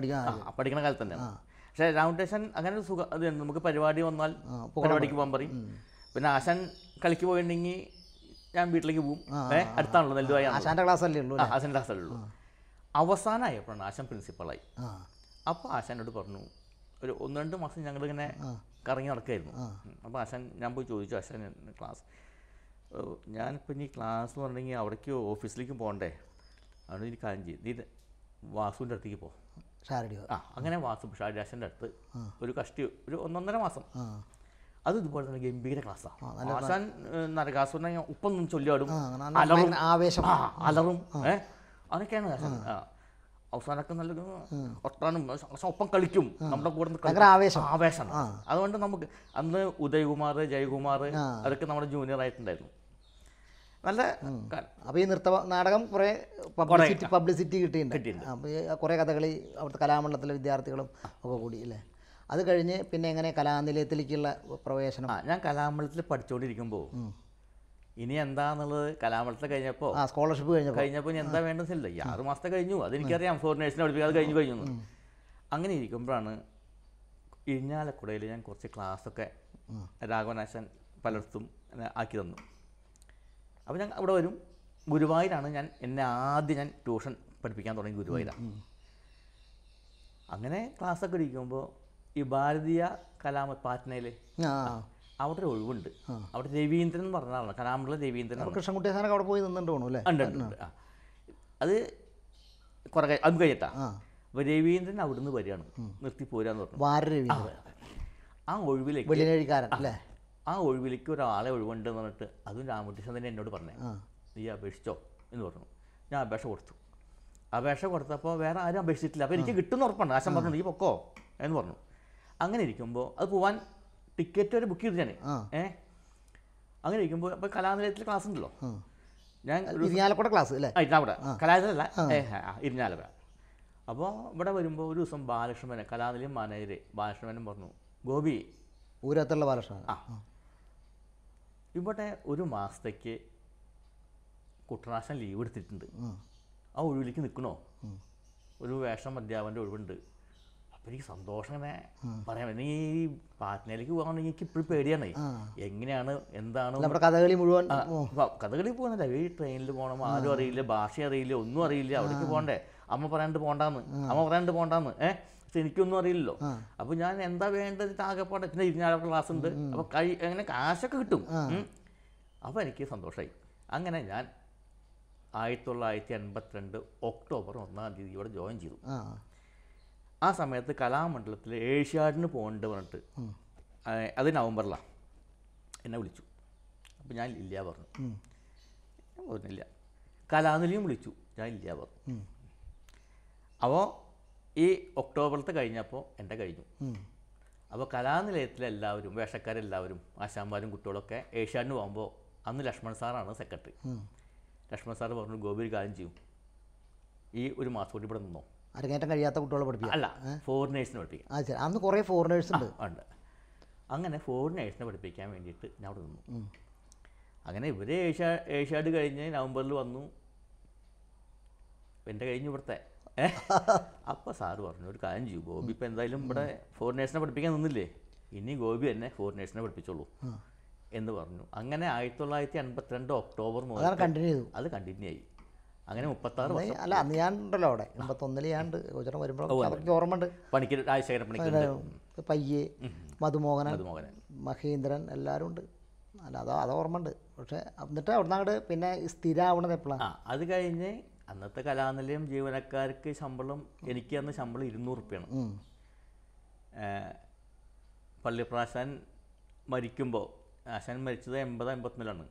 പഠിക്കുന്ന കാലത്ത് തന്നെയാണ് പക്ഷേ രാമകൃഷ്ണൻ അങ്ങനെ ഒരു സുഖം അത് നമുക്ക് പരിപാടി വന്നാൽ പരിപാടിക്ക് പോകാൻ പറയും പിന്നെ ആശാൻ കളിക്ക് പോയിട്ടുണ്ടെങ്കിൽ ഞാൻ വീട്ടിലേക്ക് പോകും അടുത്താണല്ലോ നെല്ലുവായി ആശാന്റെ ക്ലാസ് അല്ലേ ഉള്ളൂ ആശാന്റെ ക്ലാസ് അല്ലേ ഉള്ളൂ അവസാനമായപ്പോഴാണ് ആശാൻ പ്രിൻസിപ്പളായി അപ്പോൾ ആശാനോട് പറഞ്ഞു ഒരു ഒന്ന് രണ്ട് മാസം ഇങ്ങനെ കറങ്ങി നടക്കായിരുന്നു അപ്പോൾ ആശാൻ ഞാൻ പോയി ചോദിച്ചു ആശാൻ ക്ലാസ് ഞാനിപ്പോൾ ഇനി ക്ലാസ് പറഞ്ഞെങ്കിൽ അവിടേക്ക് ഓഫീസിലേക്കും പോകണ്ടേ അതുകൊണ്ട് ഇനി കാര്യം ചെയ്യും നീ വാസുവിൻ്റെ അടുത്തേക്ക് പോ ഷാരടി ആ അങ്ങനെ വാസു ഷാരിദാസിൻ്റെ അടുത്ത് ഒരു കഷ്ടി ഒരു ഒന്നൊന്നര മാസം അത് ഇതുപോലെ തന്നെ ഗംഭീര ക്ലാസ്സാണ് ആശാൻ നരകാസുരനെ ഉപ്പൊന്നും ചൊല്ലിയാടും അലറും ആവേശം അലറും ഏഹ് അതൊക്കെയാണ് അവസാനൊക്കെ നല്ല ഒട്ടാനും ഒപ്പം കളിക്കും നമ്മുടെ കൂടെ ആവേശം ആവേശമാണ് അതുകൊണ്ട് നമുക്ക് അന്ന് ഉദയകുമാർ ജയകുമാർ അതൊക്കെ നമ്മുടെ ജൂനിയർ ആയിട്ടുണ്ടായിരുന്നു നല്ല അപ്പോൾ ഈ നൃത്ത നാടകം കുറേ പബ്ലിസിറ്റി പബ്ലിസിറ്റി കിട്ടിയിട്ടുണ്ട് അപ്പോൾ കുറേ കഥകളി അവിടുത്തെ കലാമണ്ഡലത്തിലെ വിദ്യാർത്ഥികളും ഒക്കെ കൂടി അല്ലേ അത് കഴിഞ്ഞ് പിന്നെ എങ്ങനെ കലാനിലയത്തിലേക്കുള്ള പ്രവേശനം ഞാൻ കലാമണ്ഡലത്തിൽ പഠിച്ചുകൊണ്ടിരിക്കുമ്പോൾ ഇനി എന്താന്നുള്ളത് കലാമണ്ഡലത്തിൽ കഴിഞ്ഞപ്പോൾ ആ സ്കോളർഷിപ്പ് കഴിഞ്ഞപ്പോൾ കഴിഞ്ഞപ്പോൾ ഇനി എന്താ വേണ്ടതില്ല ഈ ആറ് മാസത്തെ കഴിഞ്ഞു അതെനിക്കറിയാം ഫോറിനേഴ്സിനെ പഠിപ്പിക്കാതെ കഴിഞ്ഞു കഴിഞ്ഞു അങ്ങനെ ഇരിക്കുമ്പോഴാണ് ഇഴിഞ്ഞാലക്കുടയിൽ ഞാൻ കുറച്ച് ക്ലാസ്സൊക്കെ രാഘവനാശൻ പലയിടത്തും ആക്കി തന്നു അപ്പോൾ ഞാൻ അവിടെ വരും ഗുരുവായൂരാണ് ഞാൻ എന്നെ ആദ്യം ഞാൻ ട്യൂഷൻ പഠിപ്പിക്കാൻ തുടങ്ങി ഗുരുവായൂരാണ് അങ്ങനെ ക്ലാസ്സൊക്കെ ഇരിക്കുമ്പോൾ ഈ ഭാരതീയ കലാമ പാറ്റ്നയിലെ അവിടെ ഒരു ഒഴിവുണ്ട് അവിടെ രവീന്ദ്രൻ എന്ന് പറഞ്ഞാണ് കലാമുള്ള രവീന്ദ്രൻ കൃഷ്ണൻകുട്ടി സാറൊക്കെ അവിടെ പോയി നിന്നിട്ട് തോന്നുന്നു അല്ലേ ഉണ്ട് ഉണ്ട് അത് കുറേ അത് കഴിഞ്ഞിട്ടാ അപ്പോൾ രവീന്ദ്രൻ അവിടുന്ന് വരികയാണ് നിർത്തി പോരാന്ന് പറഞ്ഞു രവീന്ദ്രൻ ആ ഒഴിവിലേക്ക് അല്ലേ ആ ഒഴിവിലേക്ക് ഒരാളെ ഒഴിവുണ്ടെന്ന് പറഞ്ഞിട്ട് അതും രാമകൃഷ്ണൻ തന്നെ എന്നോട് പറഞ്ഞു നീ അപേക്ഷിച്ചോ എന്ന് പറഞ്ഞു ഞാൻ അപേക്ഷ കൊടുത്തു അപേക്ഷ കൊടുത്തപ്പോൾ വേറെ ആരും അപേക്ഷിച്ചിട്ടില്ല അപ്പോൾ എനിക്ക് കിട്ടുന്ന ഉറപ്പാണ് ആശം പറഞ്ഞു നീ പൊക്കോ എന്ന് പറഞ്ഞു അങ്ങനെ ഇരിക്കുമ്പോൾ അത് പോവാൻ ടിക്കറ്റ് വരെ ബുക്ക് ചെയ്തു ഞാൻ ഏഹ് അങ്ങനെ ഇരിക്കുമ്പോൾ അപ്പോൾ കലാനിലയത്തിൽ ക്ലാസ് ഉണ്ടല്ലോ ഞാൻ ഇരിഞ്ഞാലക്കുട ക്ലാസ് അല്ലേ ഇരുന്നാലക്കുട കലാനിലല്ല ഇരിഞ്ഞാലക്കുട അപ്പോൾ ഇവിടെ വരുമ്പോൾ ഒരു ദിവസം ബാലകൃഷ്ണൻ കലാനിലയം മാനേജർ ബാലകൃഷ്ണൻ പറഞ്ഞു ഗോപി ഊരത്തുള്ള ബാലകൃഷ്ണൻ ആ ഇവിടെ ഒരു മാസത്തേക്ക് കുട്ടനാശം ലീവ് എടുത്തിട്ടുണ്ട് ആ ഒഴിവിലേക്ക് നിൽക്കണോ ഒരു വേഷം അധ്യാപൻ്റെ ഒഴിവുണ്ട് അപ്പോൾ എനിക്ക് സന്തോഷം ഇങ്ങനെ പറയാൻ നീ ഈ പാറ്റ്നയിലേക്ക് പോകാണെങ്കിൽ എനിക്ക് ഇപ്പോഴും പേടിയാണ് എങ്ങനെയാണ് എന്താണ് നമ്മുടെ കഥകളി മുഴുവൻ കഥകളി പോകുന്നില്ല ഈ ട്രെയിനിൽ പോകണം ആരും അറിയില്ല ഭാഷ അറിയില്ല ഒന്നും അറിയില്ല അവിടേക്ക് പോകണ്ടേ അമ്മ പറയാണ്ട് പോകണ്ടാന്ന് അമ്മ പറയാണ്ട് പോകണ്ടാന്ന് ഏഹ് പക്ഷെ എനിക്കൊന്നും അറിയില്ലല്ലോ അപ്പൊ ഞാൻ എന്താ വേണ്ടത് ആകെപ്പാടെ പിന്നെ ഇരുന്നാളെ ക്ലാസ് ഉണ്ട് അപ്പൊ കൈ അങ്ങനെ കാശൊക്കെ കിട്ടും അപ്പൊ എനിക്ക് സന്തോഷമായി അങ്ങനെ ഞാൻ ആയിരത്തി തൊള്ളായിരത്തി എൺപത്തിരണ്ട് ഒക്ടോബർ ഒന്നാം തീയതി ഇവിടെ ജോയിൻ ചെയ്തു ആ സമയത്ത് കലാമണ്ഡലത്തിൽ ഏഷ്യാഡിന് പോകേണ്ട പറഞ്ഞിട്ട് അത് നവംബറിലാണ് എന്നെ വിളിച്ചു അപ്പോൾ ഞാൻ ഇല്ല പറഞ്ഞു പറഞ്ഞില്ല കലാനിലയും വിളിച്ചു ഞാൻ ഇല്ല പറഞ്ഞു അപ്പോൾ ഈ ഒക്ടോബറിലത്തെ കഴിഞ്ഞപ്പോൾ എൻ്റെ കഴിഞ്ഞു അപ്പോൾ കലാനിലയത്തിലെ എല്ലാവരും വേഷക്കാരെല്ലാവരും ആശാന്മാരും കുട്ടികളൊക്കെ ഏഷ്യാഡിന് പോകുമ്പോൾ അന്ന് ലക്ഷ്മൺ സാറാണ് സെക്രട്ടറി ലക്ഷ്മൺ സാർ പറഞ്ഞു ഗോപി ഒരു കാര്യം ചെയ്യും ഈ ഒരു മാസം കൂടി ഇവിടെ നിന്നോ അരങ്ങേറ്റം കഴിയാത്ത കുട്ടികളെ പഠിപ്പിക്കും അല്ല ഫോറിനേഴ്സിനെ പഠിപ്പിക്കും അന്ന് കുറേ ഫോറിനേഴ്സ് ഉണ്ട് ഉണ്ട് അങ്ങനെ ഫോറിനേഴ്സിനെ പഠിപ്പിക്കാൻ വേണ്ടിയിട്ട് ഞാൻ അവിടെ നിന്നു അങ്ങനെ ഇവർ ഏഷ്യ ഏഷ്യാഡ് കഴിഞ്ഞ് നവംബറിൽ വന്നു എൻ്റെ കഴിഞ്ഞ് ഇവിടുത്തെ അപ്പോൾ സാറ് പറഞ്ഞു ഒരു കാര്യം ചെയ്യൂ ഗോപി ഇപ്പോൾ എന്തായാലും ഇവിടെ ഫോറിനേഴ്സിനെ പഠിപ്പിക്കാൻ നിന്നില്ലേ ഇനി ഗോപി തന്നെ ഫോറിനേഴ്സിനെ പഠിപ്പിച്ചോളൂ എന്ന് പറഞ്ഞു അങ്ങനെ ആയിരത്തി തൊള്ളായിരത്തി അൻപത്തിരണ്ട് ഒക്ടോബർ കണ്ടിന്യൂ ചെയ്തു അത് കണ്ടിന്യൂ ആയി അങ്ങനെ മുപ്പത്താറ് വർഷം അല്ല അന്ന് ഞാൻ ഉണ്ടല്ലോ അവിടെ എൺപത്തൊന്നിൽ ഞാണ്ട് ഗുജറാം വരുമ്പോൾ അവർക്ക് ഓർമ്മയുണ്ട് പണിക്കർ രാജശേഖര പയ്യെ മധുമോഹനൻ മധുമോഹനൻ മഹേന്ദ്രൻ എല്ലാവരും ഉണ്ട് അല്ല അതോ അത് ഓർമ്മയുണ്ട് പക്ഷേ എന്നിട്ട് അവിടെ നിന്ന് അങ്ങോട്ട് പിന്നെ സ്ഥിരമാവണത് എപ്പോഴാണ് അത് കഴിഞ്ഞ് അന്നത്തെ കലാനിലയം ജീവനക്കാർക്ക് ശമ്പളം എനിക്ക് അന്ന് ശമ്പളം ഇരുന്നൂറ് റുപ്യാണ് പള്ളിപ്രാശാൻ മരിക്കുമ്പോൾ ആശാൻ മരിച്ചത് എൺപത് എൺപത്തിനാലാണ്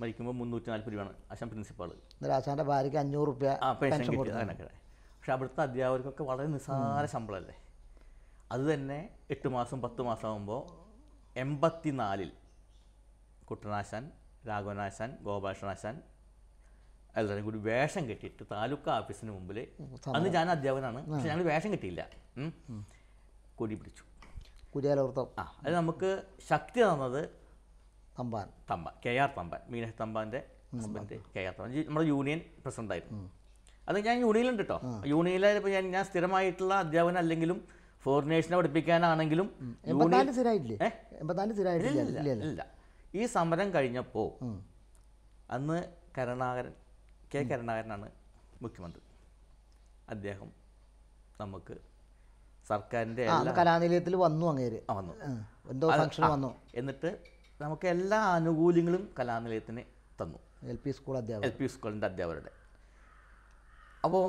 മരിക്കുമ്പോൾ മുന്നൂറ്റി നാൽപ്പത് രൂപയാണ് ആശാൻ പ്രിൻസിപ്പാൾ ആശാന്റെ ഭാര്യയ്ക്ക് അഞ്ഞൂറ് റുപ്യ പെൻഷൻ കിട്ടി പക്ഷെ അവിടുത്തെ അധ്യാപകർക്കൊക്കെ വളരെ നിസ്സാര ശമ്പളമല്ലേ അത് തന്നെ എട്ട് മാസം പത്ത് മാസം ആകുമ്പോൾ എൺപത്തി കുട്ടനാശാൻ രാഘവനാശാൻ ഗോപാലകൃഷ്ണനാശാൻ അല്ലെങ്കിൽ കൂടി വേഷം കെട്ടിയിട്ട് താലൂക്ക് ഓഫീസിന് മുമ്പിൽ അന്ന് ഞാൻ അധ്യാപകനാണ് പക്ഷെ ഞങ്ങൾ വേഷം കെട്ടിയില്ല കൊടി പിടിച്ചു കുരിയാലോർത്തം ആ അത് നമുക്ക് ശക്തി തന്നത് തമ്പാൻ തമ്പാൻ കെ ആർ തമ്പാൻ മീനസ് തമ്പാൻ്റെ ഹസ്ബൻഡ് കെ ആർ തമ്പാൻ നമ്മുടെ യൂണിയൻ ആയിരുന്നു അത് ഞാൻ യൂണിയനിലുണ്ട് കേട്ടോ യൂണിയനിൽ ഇപ്പോൾ ഞാൻ ഞാൻ സ്ഥിരമായിട്ടുള്ള അധ്യാപകൻ അല്ലെങ്കിലും ഫോറിനേഴ്സിനെ പഠിപ്പിക്കാനാണെങ്കിലും ഇല്ല ഈ സമരം കഴിഞ്ഞപ്പോൾ അന്ന് കരുണാകരൻ കെ കരുണാകരനാണ് മുഖ്യമന്ത്രി അദ്ദേഹം നമുക്ക് സർക്കാരിന്റെ കലാനിലയത്തിൽ വന്നു അങ്ങേര് വന്നു എന്തോ ഫംഗ്ഷൻ വന്നു എന്നിട്ട് നമുക്ക് എല്ലാ ആനുകൂല്യങ്ങളും കലാനിലയത്തിന് തന്നു എൽ പി സ്കൂൾ അധ്യാപകർ എൽ പി സ്കൂളിൻ്റെ അധ്യാപകരുടെ അപ്പോൾ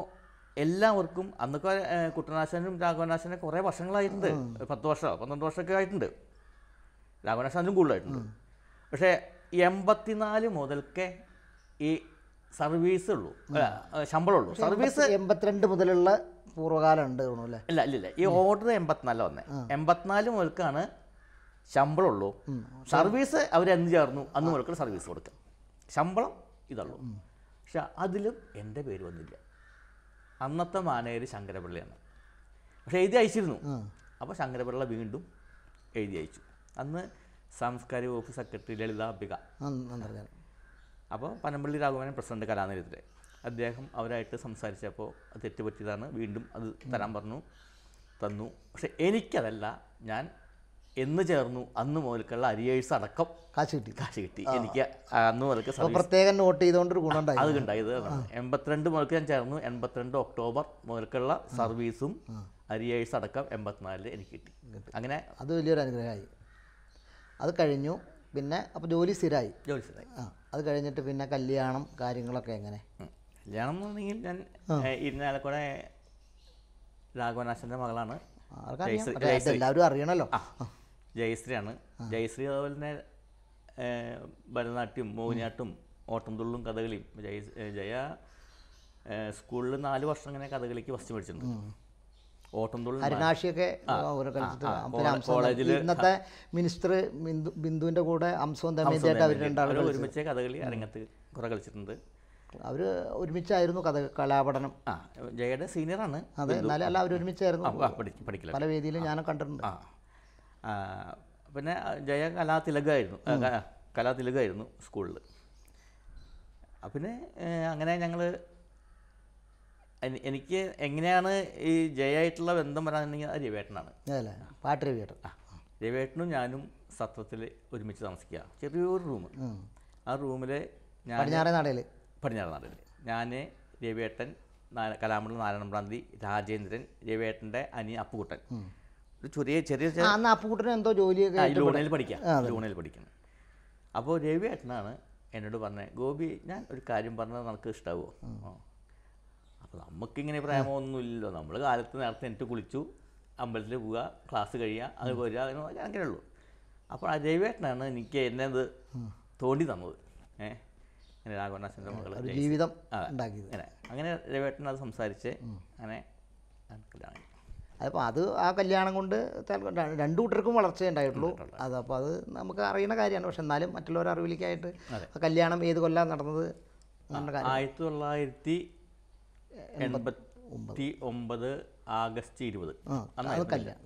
എല്ലാവർക്കും അന്നൊക്കെ കുട്ടനാശനും രാഘവനാശനും കുറേ വർഷങ്ങളായിട്ടുണ്ട് പത്ത് വർഷമോ പന്ത്രണ്ട് വർഷമൊക്കെ ആയിട്ടുണ്ട് രാഘവനാശാനും കൂടുതലായിട്ടുണ്ട് പക്ഷേ എൺപത്തിനാല് മുതൽക്കേ ഈ സർവീസ് ഉള്ളൂ ശമ്പളമുള്ളൂ ഉള്ളൂ സർവീസ് എൺപത്തിരണ്ട് മുതലുള്ള പൂർവ്വകാലം ഉണ്ട് ഇല്ല ഇല്ല ഈ ഓർഡർ എൺപത്തിനാല് വന്നേ എൺപത്തിനാല് മുതൽക്കാണ് ശമ്പളമുള്ളൂ ഉള്ളൂ സർവീസ് എന്ത് ചേർന്നു അന്ന് മുതൽക്ക് സർവീസ് കൊടുക്കാം ശമ്പളം ഇതുള്ളൂ പക്ഷെ അതിലും എൻ്റെ പേര് വന്നില്ല അന്നത്തെ മാനേജർ ശങ്കരപിള്ളയാണ് പക്ഷെ എഴുതി അയച്ചിരുന്നു അപ്പോൾ ശങ്കരപിള്ള വീണ്ടും എഴുതി അയച്ചു അന്ന് സാംസ്കാരിക വകുപ്പ് സെക്രട്ടറി ലളിതാംബിക അപ്പോൾ പനമ്പള്ളി രാഘവൻ പ്രസിഡന്റ് കലാനിരത്തിലെ അദ്ദേഹം അവരായിട്ട് സംസാരിച്ചപ്പോൾ തെറ്റ് പറ്റിയതാണ് വീണ്ടും അത് തരാൻ പറഞ്ഞു തന്നു പക്ഷെ എനിക്കതല്ല ഞാൻ എന്ന് ചേർന്നു അന്ന് മുതൽക്കുള്ള അരിയേഴ്സ് അടക്കം കാശ് കിട്ടി കാശ് കിട്ടി എനിക്ക് അന്ന് മുതൽക്ക് പ്രത്യേകം നോട്ട് ചെയ്തുകൊണ്ട് ഒരു ഗുണം അത് ഉണ്ടായത് എൺപത്തിരണ്ട് മുതൽക്ക് ഞാൻ ചേർന്നു എൺപത്തിരണ്ട് ഒക്ടോബർ മുതൽക്കുള്ള സർവീസും അരിയേഴ്സ് അടക്കം എൺപത്തിനാലിൽ എനിക്ക് കിട്ടി അങ്ങനെ അത് വലിയൊരു അനുഗ്രഹമായി അത് കഴിഞ്ഞു പിന്നെ അപ്പോൾ ജോലി സ്ഥിരമായി ജോലി സ്ഥിരമായി ആ അത് കഴിഞ്ഞിട്ട് പിന്നെ കല്യാണം കാര്യങ്ങളൊക്കെ എങ്ങനെ കല്യാണം എന്നുണ്ടെങ്കിൽ ഞാൻ ഇരുന്നാലക്കൂടെ രാഘവനാശന്റെ മകളാണ് എല്ലാവരും അറിയണല്ലോ ജയശ്രീയാണ് ജയശ്രീ അതുപോലെ തന്നെ ഭരതനാട്യം മോഹിനിയാട്ടും ഓട്ടംതുള്ളും കഥകളിയും ജയ ജയ സ്കൂളിൽ നാല് വർഷം ഇങ്ങനെ കഥകളിക്ക് ഫസ്റ്റ് മേടിച്ചിട്ടുണ്ട് അരുണാഷിയൊക്കെ ഇന്നത്തെ മിനിസ്റ്റർ ബിന്ദുവിന്റെ കൂടെ അംസവും തമ്മിലായിട്ട് അവർ രണ്ടാളും ഒരുമിച്ച് കഥകളി അരങ്ങത്ത് കുറേ കളിച്ചിട്ടുണ്ട് അവർ ഒരുമിച്ചായിരുന്നു കഥ കലാപഠനം ആ ജയയുടെ സീനിയറാണ് അതെ എന്നാലും അല്ല അവർ ഒരുമിച്ചായിരുന്നു പഠിക്കില്ല പല വേദിയിലും ഞാൻ കണ്ടിട്ടുണ്ട് പിന്നെ ജയ കലാതിലകായിരുന്നു കലാതിലകായിരുന്നു സ്കൂളിൽ പിന്നെ അങ്ങനെ ഞങ്ങൾ എനിക്ക് എങ്ങനെയാണ് ഈ ജയായിട്ടുള്ള ബന്ധം വരാന്നുണ്ടെങ്കിൽ അത് രവിയേട്ടനാണ് പാട്ട് രവിയേട്ടൻ ആ രവിയേട്ടനും ഞാനും സത്രത്തിൽ ഒരുമിച്ച് താമസിക്കുക ചെറിയൊരു റൂം ആ റൂമിലെ ഞാൻ പടിഞ്ഞാറേ നടയിൽ പടിഞ്ഞാറേ നടയിൽ ഞാൻ രവിയേട്ടൻ കലാമണ്ഡലം നാരായണ പ്രാന്തി രാജേന്ദ്രൻ രവിയേട്ടൻ്റെ അനി അപ്പുകുട്ടൻ ഒരു ചെറിയ ചെറിയ അപ്പുകുട്ടൻ എന്തോ ജോലിയൊക്കെ പഠിക്കാം പഠിക്കണം അപ്പോൾ രവിയേട്ടനാണ് എന്നോട് പറഞ്ഞത് ഗോപി ഞാൻ ഒരു കാര്യം പറഞ്ഞത് നമുക്ക് ഇഷ്ടാവോ അപ്പോൾ നമുക്കിങ്ങനെ പ്രേമമൊന്നുമില്ലല്ലോ നമ്മൾ കാലത്ത് നേരത്തെ എന്നിട്ട് കുളിച്ചു അമ്പലത്തിൽ പോവുക ക്ലാസ് കഴിയുക അത് വരിക അങ്ങനെ ഉള്ളൂ അപ്പോൾ ജൈവേട്ടനാണ് എനിക്ക് എന്നെ അത് തോണ്ടി തന്നത് ഏഹ് അങ്ങനെ രാഘവനാശൻ്റെ മകൾ ജീവിതം അങ്ങനെ അങ്ങനെ ജൈവേട്ടൻ അത് സംസാരിച്ച് അങ്ങനെ കല്യാണം അതിപ്പോൾ അത് ആ കല്യാണം കൊണ്ട് രണ്ടു കൂട്ടർക്കും വളർച്ച ഉണ്ടായിട്ടുള്ളൂ അതപ്പോൾ അത് നമുക്ക് അറിയുന്ന കാര്യമാണ് പക്ഷെ എന്നാലും മറ്റുള്ളവർ അറിവിലേക്കായിട്ട് കല്യാണം ഏത് കൊല്ലാൻ നടന്നത് ആയിരത്തി തൊള്ളായിരത്തി എൺപത്തി ഒമ്പത് ആഗസ്റ്റ് ഇരുപത്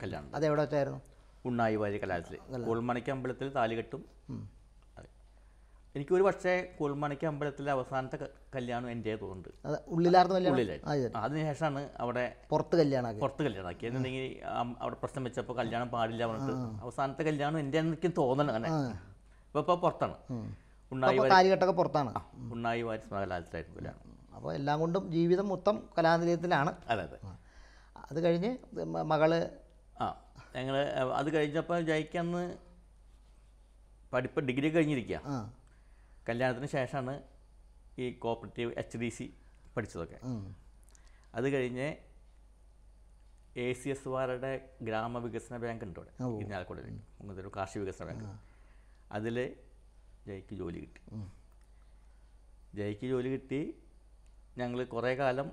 കല്യാണം അത് എവിടെ വെച്ചായിരുന്നു ഉണ്ണായി വാര്യ കലാലയത്തിൽ കോൾമണിക്ക് അമ്പലത്തിൽ താലികെട്ടും എനിക്ക് ഒരു പക്ഷേ കോൾമണിക്ക് അമ്പലത്തിലെ അവസാനത്തെ കല്യാണം എൻ്റെ തോന്നുന്നുണ്ട് ഉള്ളിലായിരുന്നു അതിനുശേഷമാണ് അവിടെ പുറത്ത് കല്യാണം പുറത്ത് കല്യാണമാക്കി എന്നുണ്ടെങ്കിൽ അവിടെ പ്രശ്നം വെച്ചപ്പോൾ കല്യാണം പാടില്ല പറഞ്ഞിട്ട് അവസാനത്തെ കല്യാണം എൻ്റെ എനിക്ക് തോന്നണം അങ്ങനെ ഇപ്പോൾ ഇപ്പോൾ പുറത്താണ് ഉണ്ണായി വാര്യ പുറത്താണ് ഉണ്ണായി വാര്യ സ്മകലാലയത്തിലായിരുന്നു കല്യാണം അപ്പോൾ എല്ലാം കൊണ്ടും ജീവിതം മൊത്തം കലാനിലയത്തിലാണ് അതെ അതെ അത് കഴിഞ്ഞ് മകള് ആ ഞങ്ങൾ അത് കഴിഞ്ഞപ്പോൾ ജയിക്കന്ന് പഠിപ്പ് ഡിഗ്രി കഴിഞ്ഞിരിക്കുക കല്യാണത്തിന് ശേഷമാണ് ഈ കോപ്പറേറ്റീവ് എച്ച് ഡി സി പഠിച്ചതൊക്കെ അത് കഴിഞ്ഞ് എ സി എസ് വാരുടെ ഗ്രാമവികസന ബാങ്ക് ഉണ്ട് ഇവിടെ ഇരിഞ്ഞാലക്കുടയിൽ ഒരു കാർഷിക വികസന ബാങ്ക് അതിൽ ജയിക്ക് ജോലി കിട്ടി ജയിക്ക് ജോലി കിട്ടി ഞങ്ങൾ കുറേ കാലം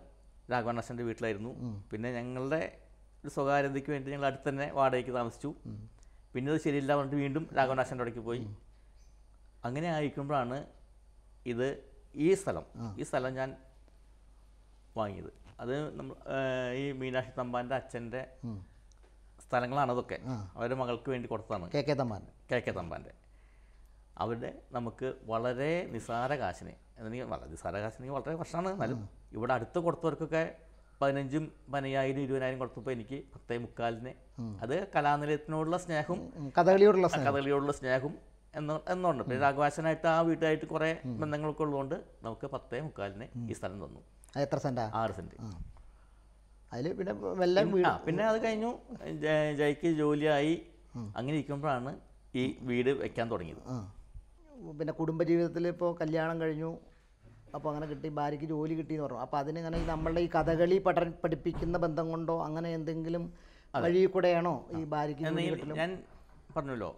രാഘവനാശൻ്റെ വീട്ടിലായിരുന്നു പിന്നെ ഞങ്ങളുടെ ഒരു സ്വകാര്യതയ്ക്ക് വേണ്ടി ഞങ്ങൾ അടുത്ത് തന്നെ വാടകയ്ക്ക് താമസിച്ചു പിന്നെ അത് ശരിയില്ല പറഞ്ഞിട്ട് വീണ്ടും രാഘവനാശൻ്റെ അവിടേക്ക് പോയി അങ്ങനെ ആയിരിക്കുമ്പോഴാണ് ഇത് ഈ സ്ഥലം ഈ സ്ഥലം ഞാൻ വാങ്ങിയത് അത് നമ്മൾ ഈ മീനാക്ഷി തമ്പാൻ്റെ അച്ഛൻ്റെ സ്ഥലങ്ങളാണ് അതൊക്കെ അവരുടെ മകൾക്ക് വേണ്ടി കൊടുത്തതാണ് K K Thampan K K തമ്പാൻ്റെ അവരുടെ നമുക്ക് വളരെ നിസാര കാശിനെ നീ വളരെ നീ വളരെ വർഷമാണ് എന്നാലും ഇവിടെ അടുത്ത് കൊടുത്തവർക്കൊക്കെ പതിനഞ്ചും പതിനയ്യായിരം ഇരുപതിനായിരം കൊടുത്തപ്പോൾ എനിക്ക് പത്തേ മുക്കാലിന് അത് കലാനിലയത്തിനോടുള്ള സ്നേഹവും കഥകളിയോടുള്ള കഥകളിയോടുള്ള സ്നേഹവും എന്ന് എന്നുണ്ട് പിന്നെ രാഘവാശനായിട്ട് ആ വീട്ടായിട്ട് കുറേ ബന്ധങ്ങളൊക്കെ ഉള്ളതുകൊണ്ട് നമുക്ക് പത്തേ മുക്കാലിന് ഈ സ്ഥലം തന്നു എത്ര സെൻറ്റാ ആറ് സെന്റ് അതിൽ പിന്നെ വീട് പിന്നെ അത് കഴിഞ്ഞു ജയ്ക്ക് ജോലിയായി അങ്ങനെ ഇരിക്കുമ്പോഴാണ് ഈ വീട് വെക്കാൻ തുടങ്ങിയത് പിന്നെ കുടുംബജീവിതത്തിൽ ഇപ്പോൾ കല്യാണം കഴിഞ്ഞു അപ്പോൾ അങ്ങനെ കിട്ടി ഭാര്യയ്ക്ക് ജോലി കിട്ടിയെന്ന് പറഞ്ഞു അപ്പോൾ അതിനിങ്ങനെ നമ്മളുടെ ഈ കഥകളി പഠ പഠിപ്പിക്കുന്ന ബന്ധം കൊണ്ടോ അങ്ങനെ എന്തെങ്കിലും വഴി കൂടെയാണോ ഈ ഭാര്യയ്ക്ക് ഞാൻ പറഞ്ഞല്ലോ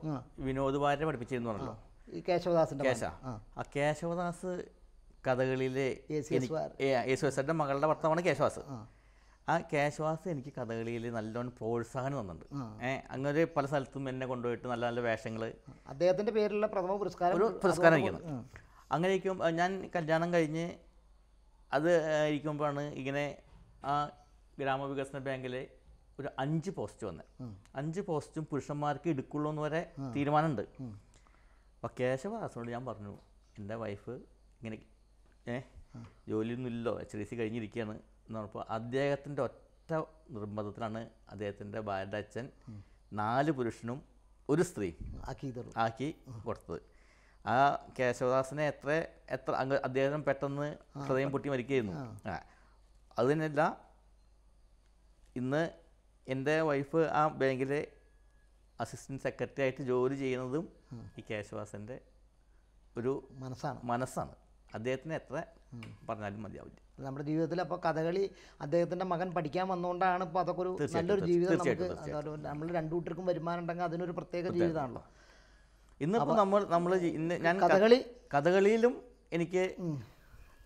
വിനോദ് ഭാര്യ പഠിപ്പിച്ചിരുന്നു പറഞ്ഞല്ലോ ഈ കേശവദാസിന്റെ കേശ ആ കേശവദാസ് കഥകളിലെ യേശുദാസിന്റെ മകളുടെ ഭർത്താവാണ് കേശവാസ് ആ കേശവാസ് എനിക്ക് കഥകളിയിൽ നല്ലോണം പ്രോത്സാഹനം തന്നിട്ടുണ്ട് ഏഹ് അങ്ങനെ പല സ്ഥലത്തും എന്നെ കൊണ്ടുപോയിട്ട് നല്ല നല്ല വേഷങ്ങൾ അദ്ദേഹത്തിന്റെ പേരിലുള്ള പ്രഥമ പുരസ്കാരം ഒരു പുരസ്കാരം അങ്ങനെ ഇരിക്കുമ്പോൾ ഞാൻ കല്യാണം കഴിഞ്ഞ് അത് ഇരിക്കുമ്പോഴാണ് ഇങ്ങനെ ആ ഗ്രാമവികസന ബാങ്കിൽ ഒരു അഞ്ച് പോസ്റ്റ് വന്നത് അഞ്ച് പോസ്റ്റും പുരുഷന്മാർക്ക് എടുക്കുള്ളൂ എന്ന് വരെ തീരുമാനമുണ്ട് അപ്പോൾ കേശവദാസനോട് ഞാൻ പറഞ്ഞു എൻ്റെ വൈഫ് ഇങ്ങനെ ഏ ജോലിയൊന്നുമില്ലല്ലോ എച്ച് ഡി സി കഴിഞ്ഞിരിക്കുകയാണ് എന്ന് പറഞ്ഞപ്പോൾ അദ്ദേഹത്തിൻ്റെ ഒറ്റ നിർബന്ധത്തിലാണ് അദ്ദേഹത്തിൻ്റെ ഭാര്യയുടെ അച്ഛൻ നാല് പുരുഷനും ഒരു സ്ത്രീ ആക്കി കൊടുത്തത് ആ കേശവദാസിനെ എത്ര എത്ര അങ്ങ് അദ്ദേഹം പെട്ടെന്ന് ഹൃദയം പൊട്ടി മരിക്കുകയായിരുന്നു അത് ഇന്ന് എൻ്റെ വൈഫ് ആ ബാങ്കിലെ അസിസ്റ്റൻറ്റ് സെക്രട്ടറി ആയിട്ട് ജോലി ചെയ്യുന്നതും ഈ കേശവാസൻ്റെ ഒരു മനസ്സാണ് മനസ്സാണ് അദ്ദേഹത്തിന് എത്ര പറഞ്ഞാലും മതിയാവില്ല നമ്മുടെ ജീവിതത്തിൽ അപ്പോൾ കഥകളി അദ്ദേഹത്തിൻ്റെ മകൻ പഠിക്കാൻ വന്നുകൊണ്ടാണ് ഇപ്പോൾ അതൊക്കെ ഒരു നല്ലൊരു ജീവിതം നമുക്ക് നമ്മൾ രണ്ടു കൂട്ടർക്കും വരുമാനം ഉണ്ടെങ്കിൽ അതിനൊരു പ്രത്യേക ജീവിതമാണല്ലോ ഇന്നിപ്പോ നമ്മൾ നമ്മൾ ഇന്ന് ഞാൻ കഥകളി കഥകളിയിലും എനിക്ക്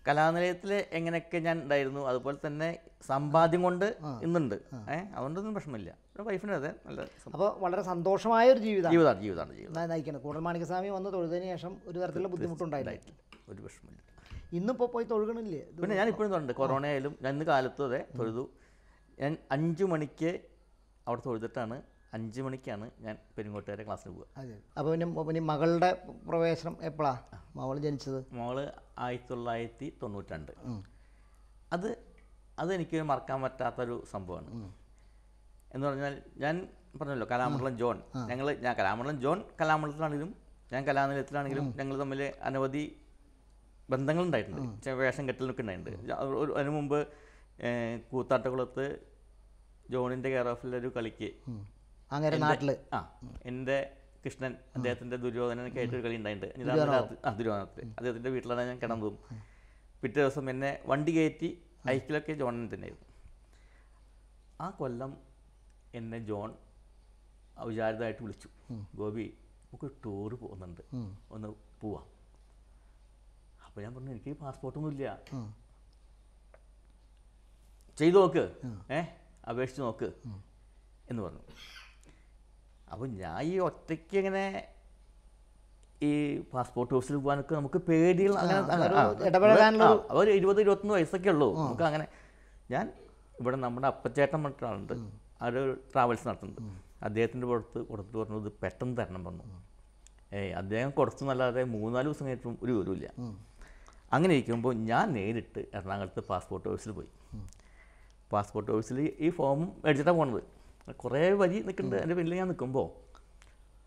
കലാനിലയത്തിലെ എങ്ങനെയൊക്കെ ഞാൻ ഉണ്ടായിരുന്നു അതുപോലെ തന്നെ സമ്പാദ്യം കൊണ്ട് ഇന്നുണ്ട് ഏഹ് അതുകൊണ്ടൊന്നും പ്രശ്നമില്ല വൈഫിന് അതെ നല്ല അപ്പോൾ വളരെ സന്തോഷമായ ഒരു ജീവിതം ജീവിതമാണ് ജീവിതമാണ് ജീവിതം നയിക്കുന്നത് കൂടുതൽ മാണിക്കസ്വാമി വന്ന് തൊഴുതിന് ശേഷം ഒരു തരത്തിലുള്ള ബുദ്ധിമുട്ടുണ്ടായിട്ടില്ല ഒരു പ്രശ്നമില്ല ഇന്നിപ്പോൾ പോയി തൊഴുകണില്ലേ പിന്നെ ഞാൻ ഇപ്പോഴും തൊഴുണ്ട് കൊറോണ ആയാലും ഞാൻ ഇന്ന് കാലത്തും അതെ തൊഴുതു ഞാൻ അഞ്ചു മണിക്ക് അവിടെ തൊഴുതിട്ടാണ് അഞ്ചു മണിക്കാണ് ഞാൻ പെരുങ്ങോട്ടുകാരെ ക്ലാസ്സിന് പോവുക അപ്പോൾ പിന്നെ പിന്നെ മകളുടെ പ്രവേശനം എപ്പോഴാണ് മകൾ ജനിച്ചത് മോള് ആയിരത്തി തൊള്ളായിരത്തി തൊണ്ണൂറ്റി അത് അതെനിക്ക് മറക്കാൻ പറ്റാത്തൊരു സംഭവമാണ് എന്ന് പറഞ്ഞാൽ ഞാൻ പറഞ്ഞല്ലോ കലാമണ്ഡലം ജോൺ ഞങ്ങൾ ഞാൻ കലാമണ്ഡലം ജോൺ കലാമണ്ഡലത്തിലാണെങ്കിലും ഞാൻ കലാനിലയത്തിലാണെങ്കിലും ഞങ്ങൾ തമ്മിൽ അനവധി ബന്ധങ്ങളുണ്ടായിട്ടുണ്ട് വേഷം കെട്ടലൊക്കെ ഉണ്ടായിട്ടുണ്ട് അതിനു മുമ്പ് കൂത്താട്ടകുളത്ത് ജോണിൻ്റെ കെയർ ഓഫിലൊരു കളിക്ക് അങ്ങനെ നാട്ടിൽ എന്റെ എൻ്റെ കൃഷ്ണൻ അദ്ദേഹത്തിൻ്റെ ദുര്യോധനൊക്കെ ആയിട്ട് ഒരു കളി ഉണ്ടായിട്ടുണ്ട് ആ ദുര്യോധനത്തിൽ അദ്ദേഹത്തിൻ്റെ വീട്ടിലാണ് ഞാൻ കിടന്നു പിറ്റേ ദിവസം എന്നെ വണ്ടി കയറ്റി അയക്കിലൊക്കെ ജോണൻ തന്നെയായിരുന്നു ആ കൊല്ലം എന്നെ ജോൺ ഔചാരിതമായിട്ട് വിളിച്ചു ഗോപി നമുക്ക് ടൂർ പോകുന്നുണ്ട് ഒന്ന് പോവാം അപ്പോൾ ഞാൻ പറഞ്ഞു എനിക്ക് പാസ്പോർട്ടൊന്നുമില്ല ചെയ്തു നോക്ക് ഏ അപേക്ഷിച്ച് നോക്ക് എന്ന് പറഞ്ഞു അപ്പോൾ ഞാൻ ഈ ഒറ്റയ്ക്ക് ഇങ്ങനെ ഈ പാസ്പോർട്ട് ഓഫീസിൽ പോകാനൊക്കെ നമുക്ക് പേടികൾ അങ്ങനെ ഒരു ഇരുപത് ഇരുപത്തൊന്ന് വയസ്സൊക്കെ ഉള്ളൂ നമുക്ക് അങ്ങനെ ഞാൻ ഇവിടെ നമ്മുടെ അപ്പച്ചേട്ടൻ മറ്റാളുണ്ട് അവർ ട്രാവൽസ് നടത്തുന്നുണ്ട് അദ്ദേഹത്തിൻ്റെ പുറത്ത് കൊടുത്ത് പറഞ്ഞു ഇത് പെട്ടെന്ന് തരണം വന്നു ഏയ് അദ്ദേഹം കുറച്ച് നല്ലാതെ മൂന്നാല് ദിവസം കഴിഞ്ഞിട്ടും ഒരു വിവരമില്ല അങ്ങനെ ഇരിക്കുമ്പോൾ ഞാൻ നേരിട്ട് എറണാകുളത്ത് പാസ്പോർട്ട് ഓഫീസിൽ പോയി പാസ്പോർട്ട് ഓഫീസിൽ ഈ ഫോമും മേടിച്ചിട്ടാണ് പോകുന്നത് കുറേ വരി നിൽക്കുന്നുണ്ട് എൻ്റെ പിന്നിൽ ഞാൻ നിൽക്കുമ്പോൾ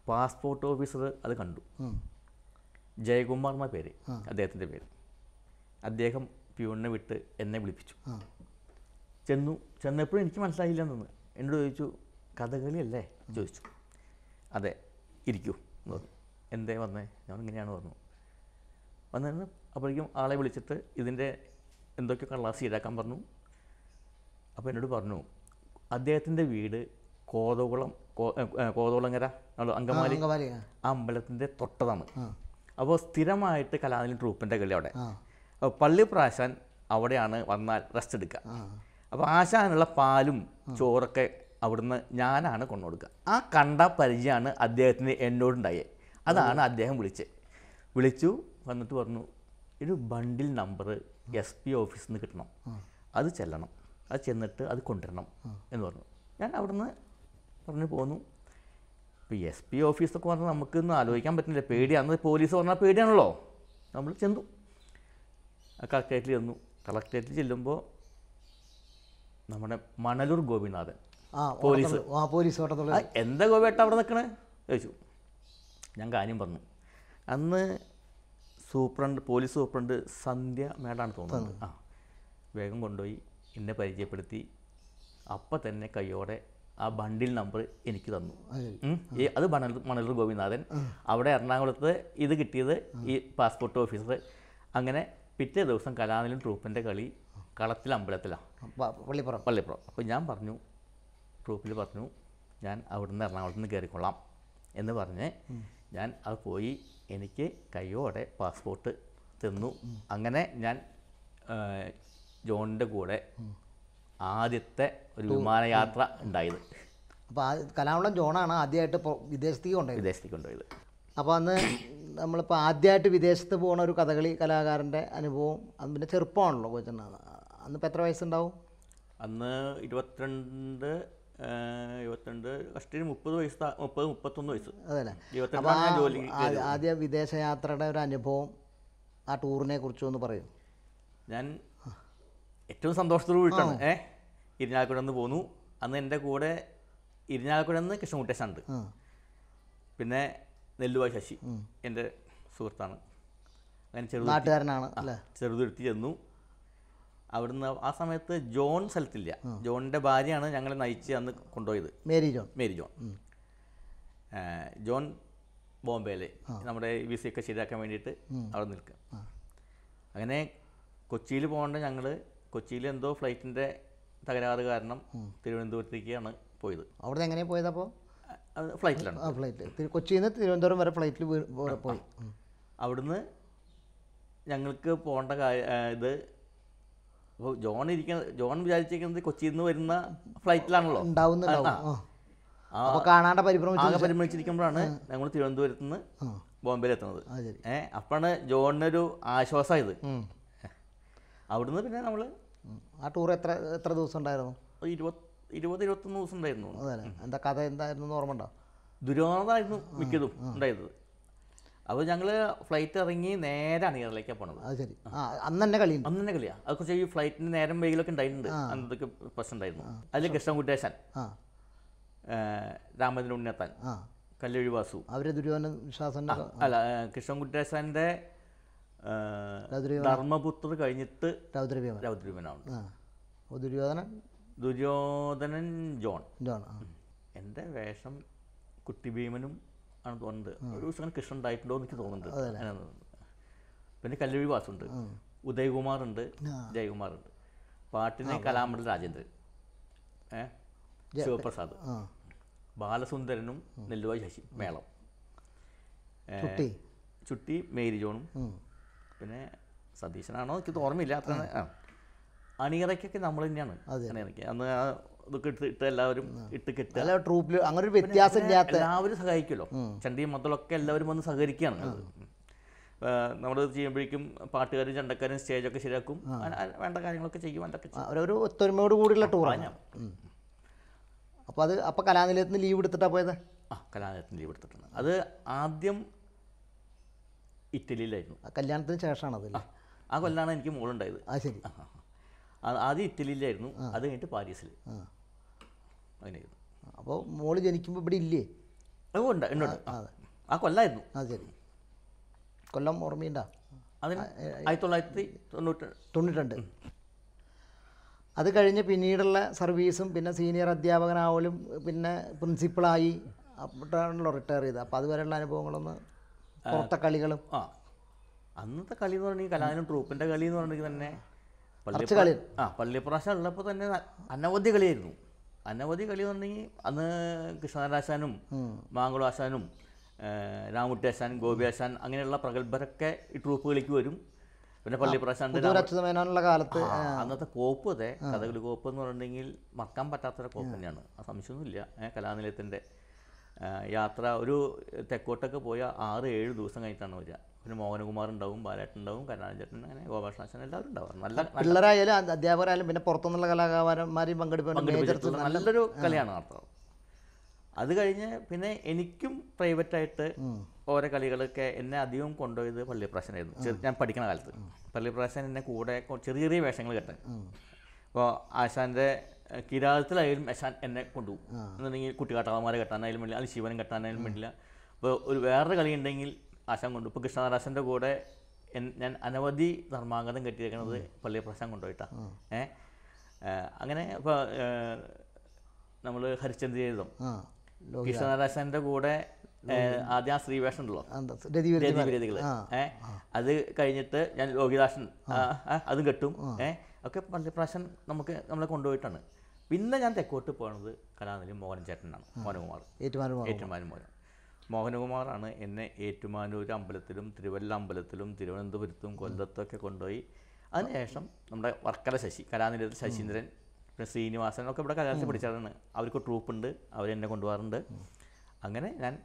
പാസ്പോർട്ട് ഓഫീസർ അത് കണ്ടു ജയകുമാർ എന്ന പേര് അദ്ദേഹത്തിൻ്റെ പേര് അദ്ദേഹം പ്യൂണിനെ വിട്ട് എന്നെ വിളിപ്പിച്ചു ചെന്നു ചെന്നപ്പോഴും എനിക്ക് മനസ്സിലായില്ല എന്നു എന്നോട് ചോദിച്ചു കഥകളിയല്ലേ ചോദിച്ചു അതെ ഇരിക്കൂ എന്ന് പറഞ്ഞു എന്തേ വന്നേ ഞാൻ ഇങ്ങനെയാണ് പറഞ്ഞു വന്നിരുന്നു അപ്പോഴേക്കും ആളെ വിളിച്ചിട്ട് ഇതിൻ്റെ എന്തൊക്കെയോ കള്ളാസ് ഈടാക്കാൻ പറഞ്ഞു അപ്പോൾ എന്നോട് പറഞ്ഞു അദ്ദേഹത്തിൻ്റെ വീട് കോതകുളം കോതകുളങ്ങര അങ്കമാലി ആ അമ്പലത്തിൻ്റെ തൊട്ടതാണ് അപ്പോൾ സ്ഥിരമായിട്ട് കലാനിൽ ട്രൂപ്പിൻ്റെ കളി അവിടെ അപ്പോൾ പള്ളി പ്രാശാൻ അവിടെയാണ് വന്നാൽ റെസ്റ്റ് എടുക്കുക അപ്പോൾ ആശാനുള്ള പാലും ചോറൊക്കെ അവിടുന്ന് ഞാനാണ് കൊണ്ടുകൊടുക്കുക ആ കണ്ട പരിചയമാണ് അദ്ദേഹത്തിന് എന്നോടുണ്ടായത് അതാണ് അദ്ദേഹം വിളിച്ചത് വിളിച്ചു വന്നിട്ട് പറഞ്ഞു ഒരു ബണ്ടിൽ നമ്പർ എസ് പി ഓഫീസിൽ നിന്ന് കിട്ടണം അത് ചെല്ലണം അത് ചെന്നിട്ട് അത് കൊണ്ടുവരണം എന്ന് പറഞ്ഞു ഞാൻ അവിടുന്ന് പറഞ്ഞു പോന്നു ഇപ്പോൾ എസ് പി ഓഫീസൊക്കെ പറഞ്ഞാൽ നമുക്കൊന്നും ആലോചിക്കാൻ പറ്റുന്നില്ല പേടിയാണ് പോലീസ് പറഞ്ഞാൽ പേടിയാണല്ലോ നമ്മൾ ചെന്നു കളക്ടറേറ്റിൽ ചെന്നു കളക്ടറേറ്റിൽ ചെല്ലുമ്പോൾ നമ്മുടെ മണലൂർ ഗോപിനാഥൻ പോലീസ് പോലീസ് എന്താ ഗോപിയേട്ട അവിടെ നിൽക്കണേ ചോദിച്ചു ഞാൻ കാര്യം പറഞ്ഞു അന്ന് സൂപ്രണ്ട് പോലീസ് സൂപ്രണ്ട് സന്ധ്യ മേഡാണ് തോന്നുന്നത് ആ വേഗം കൊണ്ടുപോയി എന്നെ പരിചയപ്പെടുത്തി അപ്പം തന്നെ കയ്യോടെ ആ ബണ്ടിൽ നമ്പർ എനിക്ക് തന്നു അത് മണൽ മണൽ ഗോപിനാഥൻ അവിടെ എറണാകുളത്ത് ഇത് കിട്ടിയത് ഈ പാസ്പോർട്ട് ഓഫീസർ അങ്ങനെ പിറ്റേ ദിവസം കലാനിലും ട്രൂപ്പിൻ്റെ കളി കളത്തിൽ അമ്പലത്തിലാണ് പള്ളിപ്പുറം പള്ളിപ്പുറം അപ്പോൾ ഞാൻ പറഞ്ഞു ട്രൂപ്പിൽ പറഞ്ഞു ഞാൻ അവിടുന്ന് എറണാകുളത്ത് നിന്ന് കയറിക്കൊള്ളാം എന്ന് പറഞ്ഞ് ഞാൻ അത് പോയി എനിക്ക് കയ്യോടെ പാസ്പോർട്ട് തന്നു അങ്ങനെ ഞാൻ ജോണിൻ്റെ കൂടെ ആദ്യത്തെ ഒരു വിമാനയാത്ര ഉണ്ടായത് അപ്പോൾ ആ കലാകുളം ജോണാണ് ആദ്യമായിട്ട് ഇപ്പോൾ വിദേശത്തേക്ക് കൊണ്ടുപോയത് വിദേശത്തേക്ക് കൊണ്ടുപോയത് അപ്പോൾ അന്ന് നമ്മളിപ്പോൾ ആദ്യമായിട്ട് വിദേശത്ത് പോകുന്ന ഒരു കഥകളി കലാകാരൻ്റെ അനുഭവം അന്ന് പിന്നെ ചെറുപ്പമാണല്ലോ അന്ന് ഇപ്പോൾ എത്ര വയസ്സുണ്ടാവും അന്ന് ഇരുപത്തിരണ്ട് ഇരുപത്തിരണ്ട് കഷ്ടിന് മുപ്പത് വയസ്സ് മുപ്പത് മുപ്പത്തൊന്ന് വയസ്സ് അതല്ലേ ആദ്യ വിദേശയാത്രയുടെ ഒരു അനുഭവം ആ ടൂറിനെ കുറിച്ചൊന്ന് ഒന്ന് പറയൂ ഞാൻ ഏറ്റവും സന്തോഷത്തോട് കൂടിയിട്ടാണ് ഏഹ് ഇരിഞ്ഞാലക്കുഴ നിന്ന് പോന്നു അന്ന് എൻ്റെ കൂടെ ഇരിഞ്ഞാലക്കുഴ നിന്ന് കൃഷ്ണകുട്ടേശൻ പിന്നെ നെല്ലുവാ ശശി എൻ്റെ സുഹൃത്താണ് അങ്ങനെ ചെറുത് നാട്ടുകാരനാണ് ചെറുതുരുത്തി ചെന്നു അവിടുന്ന് ആ സമയത്ത് ജോൺ സ്ഥലത്തില്ല ജോണിൻ്റെ ഭാര്യയാണ് ഞങ്ങളെ നയിച്ച് അന്ന് കൊണ്ടുപോയത് Mary John Mary John John ബോംബെയിലെ നമ്മുടെ വി സി ഒക്കെ ശരിയാക്കാൻ വേണ്ടിയിട്ട് അവിടെ നിൽക്കുക അങ്ങനെ കൊച്ചിയിൽ പോകേണ്ട ഞങ്ങൾ കൊച്ചിയിൽ എന്തോ ഫ്ലൈറ്റിൻ്റെ തകരാറ് കാരണം തിരുവനന്തപുരത്തേക്കാണ് പോയത് അവിടെ എങ്ങനെ പോയത് അപ്പോൾ ഫ്ലൈറ്റിലാണ് ആ ഫ്ലൈറ്റ് കൊച്ചിയിൽ നിന്ന് തിരുവനന്തപുരം വരെ ഫ്ലൈറ്റിൽ പോയി അവിടുന്ന് ഞങ്ങൾക്ക് പോകേണ്ട ഇത് അപ്പോൾ ജോൺ ഇരിക്കുന്ന ജോൺ വിചാരിച്ചിരിക്കുന്നത് കൊച്ചിയിൽ നിന്ന് വരുന്ന ഫ്ലൈറ്റിലാണല്ലോ അപ്പോൾ കാണാണ്ട് പരിഭ്രമിച്ച് പരിഭ്രമിച്ചിരിക്കുമ്പോഴാണ് ഞങ്ങൾ തിരുവനന്തപുരത്ത് നിന്ന് ബോംബെയിൽ എത്തുന്നത് ഏഹ് അപ്പോഴാണ് ജോണിനൊരു ആശ്വാസമായത് അവിടുന്ന് പിന്നെ നമ്മൾ ആ ടൂർ എത്ര എത്ര ദിവസം ഉണ്ടായിരുന്നു ഇരുപത് ഇരുപത്തൊന്ന് ദിവസം ഉണ്ടായിരുന്നു എന്താ കഥ എന്തായിരുന്നു ഓർമ്മ ഉണ്ടോ ദുരന്തമായിരുന്നു മിക്കതും ഉണ്ടായത് അപ്പോൾ ഞങ്ങൾ ഫ്ലൈറ്റ് ഇറങ്ങി നേരെ അണിയറിലേക്കാണ് പോണത് അത് ശരി അന്ന് തന്നെ കളി അന്ന് തന്നെ കളിയാ അത് കുറച്ച് ഈ ഫ്ലൈറ്റിന് നേരം വെയിലൊക്കെ ഉണ്ടായിട്ടുണ്ട് അന്നതൊക്കെ പ്രശ്നം ഉണ്ടായിരുന്നു അതിൽ കൃഷ്ണൻകുട്ടേശൻ രാമചന്ദ്രൻ ഉണ്ണിയത്താൻ കല്ലൊഴി വാസു അവരെ ദുര്യോധന ശാസന അല്ല കൃഷ്ണൻകുട്ടേശൻ്റെ ധർമ്മപുത്ര കഴിഞ്ഞിട്ട് രൗദ്രഭീമൻ ദുര്യോധനൻ ദുര്യോധനൻ ജോൺ ജോൺ എൻ്റെ വേഷം കുട്ടി ഭീമനും ആണ് തോന്നുന്നത് ഒരു ദിവസം കൃഷ്ണൻ ഉണ്ടായിട്ടുണ്ടോ എന്ന് എനിക്ക് തോന്നുന്നുണ്ട് പിന്നെ കല്ലൂരി വാസുണ്ട് ഉദയകുമാർ ഉണ്ട് ജയകുമാർ ഉണ്ട് പാട്ടിനെ കലാമണ്ഡൽ രാജേന്ദ്രൻ ശിവപ്രസാദ് ബാലസുന്ദരനും നെല്ലുവായി ശശി മേളം ചുട്ടി മേരി ജോണും പിന്നെ സതീശനാണോ എനിക്ക് ഓർമ്മയില്ല അത്ര അണിയറയ്ക്കൊക്കെ നമ്മൾ തന്നെയാണ് അണിയറയ്ക്ക് അന്ന് ആ ഇതൊക്കെ ഇട്ട് ഇട്ട് എല്ലാവരും ഇട്ട് കിട്ടുക ട്രൂപ്പിൽ അങ്ങനെ ഒരു വ്യത്യാസം എല്ലാവരും സഹായിക്കുമല്ലോ ചണ്ടിയും മദ്ദളൊക്കെ എല്ലാവരും വന്ന് സഹകരിക്കുകയാണ് നമ്മൾ ചെയ്യുമ്പോഴേക്കും പാട്ടുകാരും ചണ്ടക്കാരും സ്റ്റേജൊക്കെ ശരിയാക്കും വേണ്ട കാര്യങ്ങളൊക്കെ ചെയ്യും അതൊക്കെ ഒരു ഒത്തൊരുമയോട് കൂടിയുള്ള ടൂറാണ് അപ്പോൾ അത് അപ്പോൾ കലാനിലയത്തിന് ലീവ് എടുത്തിട്ടാണ് പോയത് ആ കലാനിലയത്തിന് ലീവ് എടുത്തിട്ടുണ്ട് അത് ആദ്യം ഇറ്റലിയിലായിരുന്നു കല്യാണത്തിന് ശേഷമാണ് അതല്ലേ ആ കൊല്ലാണ് എനിക്ക് മോളുണ്ടായത് ആ ശരി ആദ്യം ഇറ്റലിയിലായിരുന്നു അത് കഴിഞ്ഞിട്ട് പാരീസിൽ അപ്പോൾ മോള് ജനിക്കുമ്പോൾ ഇവിടെ ഇല്ലേ ഉണ്ട് ഉണ്ട് ആ കൊല്ലായിരുന്നു ആ ശരി കൊല്ലം ഓർമ്മയുണ്ട അതിന് ആയിരത്തി തൊള്ളായിരത്തി തൊണ്ണൂറ്റി തൊണ്ണൂറ്റിരണ്ട് അത് കഴിഞ്ഞ് പിന്നീടുള്ള സർവീസും പിന്നെ സീനിയർ അധ്യാപകനാവലും പിന്നെ പ്രിൻസിപ്പളായി അപ്പോഴാണല്ലോ റിട്ടയർ ചെയ്തത് അപ്പോൾ അതുവരെയുള്ള അനുഭവങ്ങളൊന്ന് പുറത്തെ കളികളും ആ അന്നത്തെ കളി എന്ന് പറഞ്ഞാൽ കലാനും ട്രൂപ്പിന്റെ കളി എന്ന് പറഞ്ഞെങ്കിൽ തന്നെ പള്ളി ആ പള്ളിപ്രാശ ഉള്ളപ്പോൾ തന്നെ അനവധി കളിയായിരുന്നു അനവധി കളി എന്ന് പറഞ്ഞെങ്കിൽ അന്ന് കൃഷ്ണനാശാനും മാങ്കുളാശാനും രാമുട്ടി ആശാൻ ഗോപി ആശാൻ അങ്ങനെയുള്ള പ്രഗത്ഭരൊക്കെ ഈ ട്രൂപ്പ് കളിക്ക് വരും പിന്നെ പള്ളിപ്രാശാനുള്ള കാലത്ത് അന്നത്തെ കോപ്പ് അതെ കഥകളി കോപ്പ് എന്ന് പറഞ്ഞിട്ടുണ്ടെങ്കിൽ മറക്കാൻ പറ്റാത്തൊരു കോപ്പ് തന്നെയാണ് ആ സംശയമൊന്നുമില്ല കലാനിലയത്തിന്റെ യാത്ര ഒരു തെക്കോട്ടൊക്കെ പോയ ആറ് ഏഴ് ദിവസം കഴിഞ്ഞിട്ടാണ് വരിക പിന്നെ മോഹനകുമാർ ഉണ്ടാവും ബാലേട്ടൻ ഉണ്ടാവും കരുണാചേട്ടൻ അങ്ങനെ ഗോപാഷ്ണാച്ചൻ എല്ലാവരും ഉണ്ടാവും നല്ല പിള്ളേരായാലും അധ്യാപകരായാലും പിന്നെ പുറത്തുനിന്നുള്ള കലാകാരന്മാരെയും പങ്കെടുപ്പിക്കുന്ന നല്ലൊരു കലയാണ് നടത്തുന്നത് അത് കഴിഞ്ഞ് പിന്നെ എനിക്കും പ്രൈവറ്റായിട്ട് ഓരോ കളികളൊക്കെ എന്നെ അധികം കൊണ്ടുപോയത് പള്ളിപ്രാശനായിരുന്നു ഞാൻ പഠിക്കണ കാലത്ത് പള്ളിപ്രാശൻ എന്നെ കൂടെ ചെറിയ ചെറിയ വേഷങ്ങൾ കെട്ടാൻ അപ്പോൾ ആശാൻ്റെ കിരാതത്തിലായാലും യശാൻ എന്നെ കൊണ്ടുപോകും എന്നുണ്ടെങ്കിൽ കുട്ടികാട്ടാളന്മാരെ കെട്ടാനായാലും വേണ്ടില്ല അല്ലെങ്കിൽ ശിവനും കെട്ടാനായാലും വേണ്ടില്ല ഇപ്പോൾ ഒരു വേറൊരു കളി ഉണ്ടെങ്കിൽ ആശാൻ കൊണ്ടു ഇപ്പോൾ കൃഷ്ണനാരാശൻ്റെ കൂടെ ഞാൻ അനവധി ധർമാംഗതം കെട്ടിയിരിക്കുന്നത് പള്ളി പ്രശ്നം കൊണ്ടുപോയിട്ടാണ് ഏ അങ്ങനെ ഇപ്പോൾ നമ്മൾ ഹരിശ്ചന്ദ്ര ചെയ്തതും കൃഷ്ണദാസന്റെ കൂടെ ആദ്യം ആ ശ്രീവേഷം ഉണ്ടല്ലോ രതിവിരതികൾ ഏഹ് അത് കഴിഞ്ഞിട്ട് ഞാൻ ലോകിദാസൻ അതും കെട്ടും ഏഹ് ഒക്കെ പള്ളിപ്രാശൻ നമുക്ക് നമ്മളെ കൊണ്ടുപോയിട്ടാണ് പിന്നെ ഞാൻ തെക്കോട്ട് പോകുന്നത് കലാനിലെ മോഹൻ ചേട്ടനാണ് മോഹനകുമാർ ഏറ്റുമാനൂർ മോഹൻ മോഹനകുമാറാണ് എന്നെ ഏറ്റുമാനൂർ അമ്പലത്തിലും തിരുവല്ല അമ്പലത്തിലും തിരുവനന്തപുരത്തും കൊല്ലത്തൊക്കെ കൊണ്ടുപോയി അതിനുശേഷം നമ്മുടെ വർക്കല ശശി കലാനിലയത്തിൽ ശശീന്ദ്രൻ പിന്നെ ശ്രീനിവാസൻ ഒക്കെ ഇവിടെ കലാലയത്തിൽ പഠിച്ചതാണ് അവർക്ക് ട്രൂപ്പുണ്ട് അവരെന്നെ കൊണ്ടുപോകാറുണ്ട് അങ്ങനെ ഞാൻ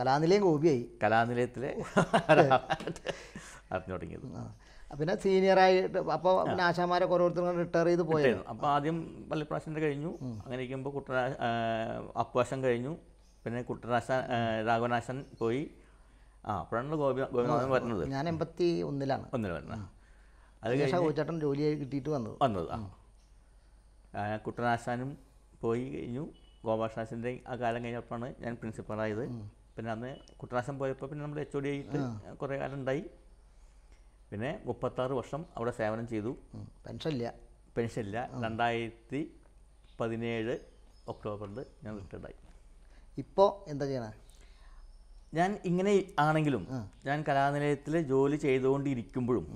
കലാനിലയം ഗോപിയായി കലാനിലയത്തിലെ അറിഞ്ഞു തുടങ്ങിയത് പിന്നെ സീനിയർ ആയിട്ട് അപ്പൊ ആശാമാരൊക്കെ ഓരോരുത്തരും റിട്ടയർ ചെയ്ത് പോയത് അപ്പോൾ ആദ്യം പള്ളിപ്രാശൻ്റെ കഴിഞ്ഞു അങ്ങനെ ഇരിക്കുമ്പോൾ കുട്ടനാ അപ്പുവാശൻ കഴിഞ്ഞു പിന്നെ കുട്ടനാശ രാഘവനാശൻ പോയി ആ അപ്പോഴാണ് ഗോപി ഗോപിനാഥൻ വരുന്നത് ഞാൻ എൺപത്തി ഒന്നിലാണ് ഒന്നിൽ വരുന്നത് അത് കഴിഞ്ഞ കോച്ചേട്ടൻ ജോലിയായി കിട്ടിയിട്ട് വന്നത് വന്നത് ആ കുട്ടനാശാനും പോയി കഴിഞ്ഞു ഗോപാഷാസിൻ്റെ ആ കാലം കഴിഞ്ഞപ്പോഴാണ് ഞാൻ പ്രിൻസിപ്പളായത് പിന്നെ അന്ന് കുട്ടനാശം പോയപ്പോൾ പിന്നെ നമ്മൾ എച്ച് ഒ ഡി ആയിട്ട് കുറേ കാലം ഉണ്ടായി പിന്നെ മുപ്പത്താറ് വർഷം അവിടെ സേവനം ചെയ്തു പെൻഷൻ ഇല്ല പെൻഷൻ ഇല്ല രണ്ടായിരത്തി പതിനേഴ് ഒക്ടോബറിൽ ഞാൻ റിട്ടയർഡായി ഇപ്പോൾ എന്താ ചെയ്യണേ ഞാൻ ഇങ്ങനെ ആണെങ്കിലും ഞാൻ കലാനിലയത്തിൽ ജോലി ചെയ്തുകൊണ്ടിരിക്കുമ്പോഴും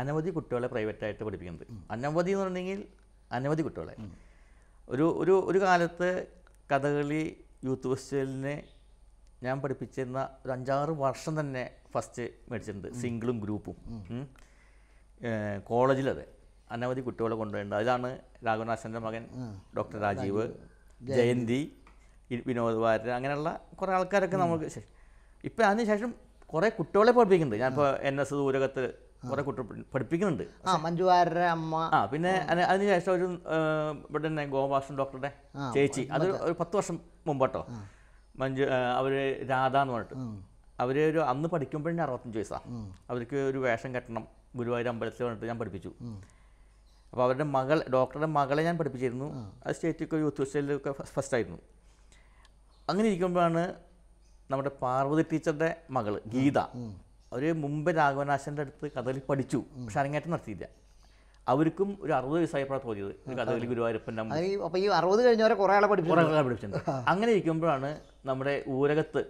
അനവധി കുട്ടികളെ പ്രൈവറ്റായിട്ട് പഠിപ്പിക്കുന്നത് അനവധി എന്ന് പറഞ്ഞെങ്കിൽ അനവധി കുട്ടികളെ ഒരു ഒരു ഒരു കാലത്ത് കഥകളി യൂത്ത് ഫെസ്റ്റിവലിനെ ഞാൻ പഠിപ്പിച്ചിരുന്ന ഒരു അഞ്ചാറ് വർഷം തന്നെ ഫസ്റ്റ് മേടിച്ചിട്ടുണ്ട് സിംഗിളും ഗ്രൂപ്പും കോളേജിലത് അനവധി കുട്ടികളെ കൊണ്ടുപോയിട്ട് അതിലാണ് രാഘവനാശൻ്റെ മകൻ ഡോക്ടർ രാജീവ് ജയന്തി വിനോദ് വാര്യർ അങ്ങനെയുള്ള കുറേ ആൾക്കാരൊക്കെ നമുക്ക് ഇപ്പം അതിനുശേഷം കുറേ കുട്ടികളെ പഠിപ്പിക്കുന്നുണ്ട് ഞാനിപ്പോൾ എൻ എസ് ദൂരകത്ത് കുറെ കുട്ടി പഠിപ്പിക്കുന്നുണ്ട് ആ മഞ്ജുവാരുടെ അമ്മ ആ പിന്നെ അതിനുശേഷം ഒരു ഇവിടെ തന്നെ ഗോപാഷൻ ഡോക്ടറുടെ ചേച്ചി അത് ഒരു പത്ത് വർഷം മുമ്പാട്ടോ മഞ്ജു അവർ രാധ എന്ന് പറഞ്ഞിട്ട് അവർ ഒരു അന്ന് പഠിക്കുമ്പോൾ അറുപത്തഞ്ച് വയസ്സാണ് അവർക്ക് ഒരു വേഷം കെട്ടണം ഗുരുവായൂർ അമ്പലത്തിൽ വന്നിട്ട് ഞാൻ പഠിപ്പിച്ചു അപ്പോൾ അവരുടെ മകൾ ഡോക്ടറുടെ മകളെ ഞാൻ പഠിപ്പിച്ചിരുന്നു അത് സ്റ്റേറ്റൊക്കെ യൂത്ത് ഫെസ്റ്റിവലിലൊക്കെ ഫസ്റ്റ് ആയിരുന്നു അങ്ങനെ ഇരിക്കുമ്പോഴാണ് നമ്മുടെ പാർവതി ടീച്ചറുടെ മകൾ ഗീത അവർ മുമ്പ് രാഘവനാശൻ്റെ അടുത്ത് കഥകളി പഠിച്ചു പക്ഷെ അരങ്ങേറ്റം നടത്തിയില്ല അവർക്കും ഒരു അറുപത് വയസ്സായപ്പോഴാണ് തോന്നിയത് കഥകളി ഗുരുവായൂരപ്പൻ്റെ അപ്പോൾ ഈ അറുപത് കഴിഞ്ഞവരെ കുറേ ആളെ പഠിപ്പിച്ചു കുറേ അങ്ങനെ ഇരിക്കുമ്പോഴാണ് നമ്മുടെ ഊരകത്ത്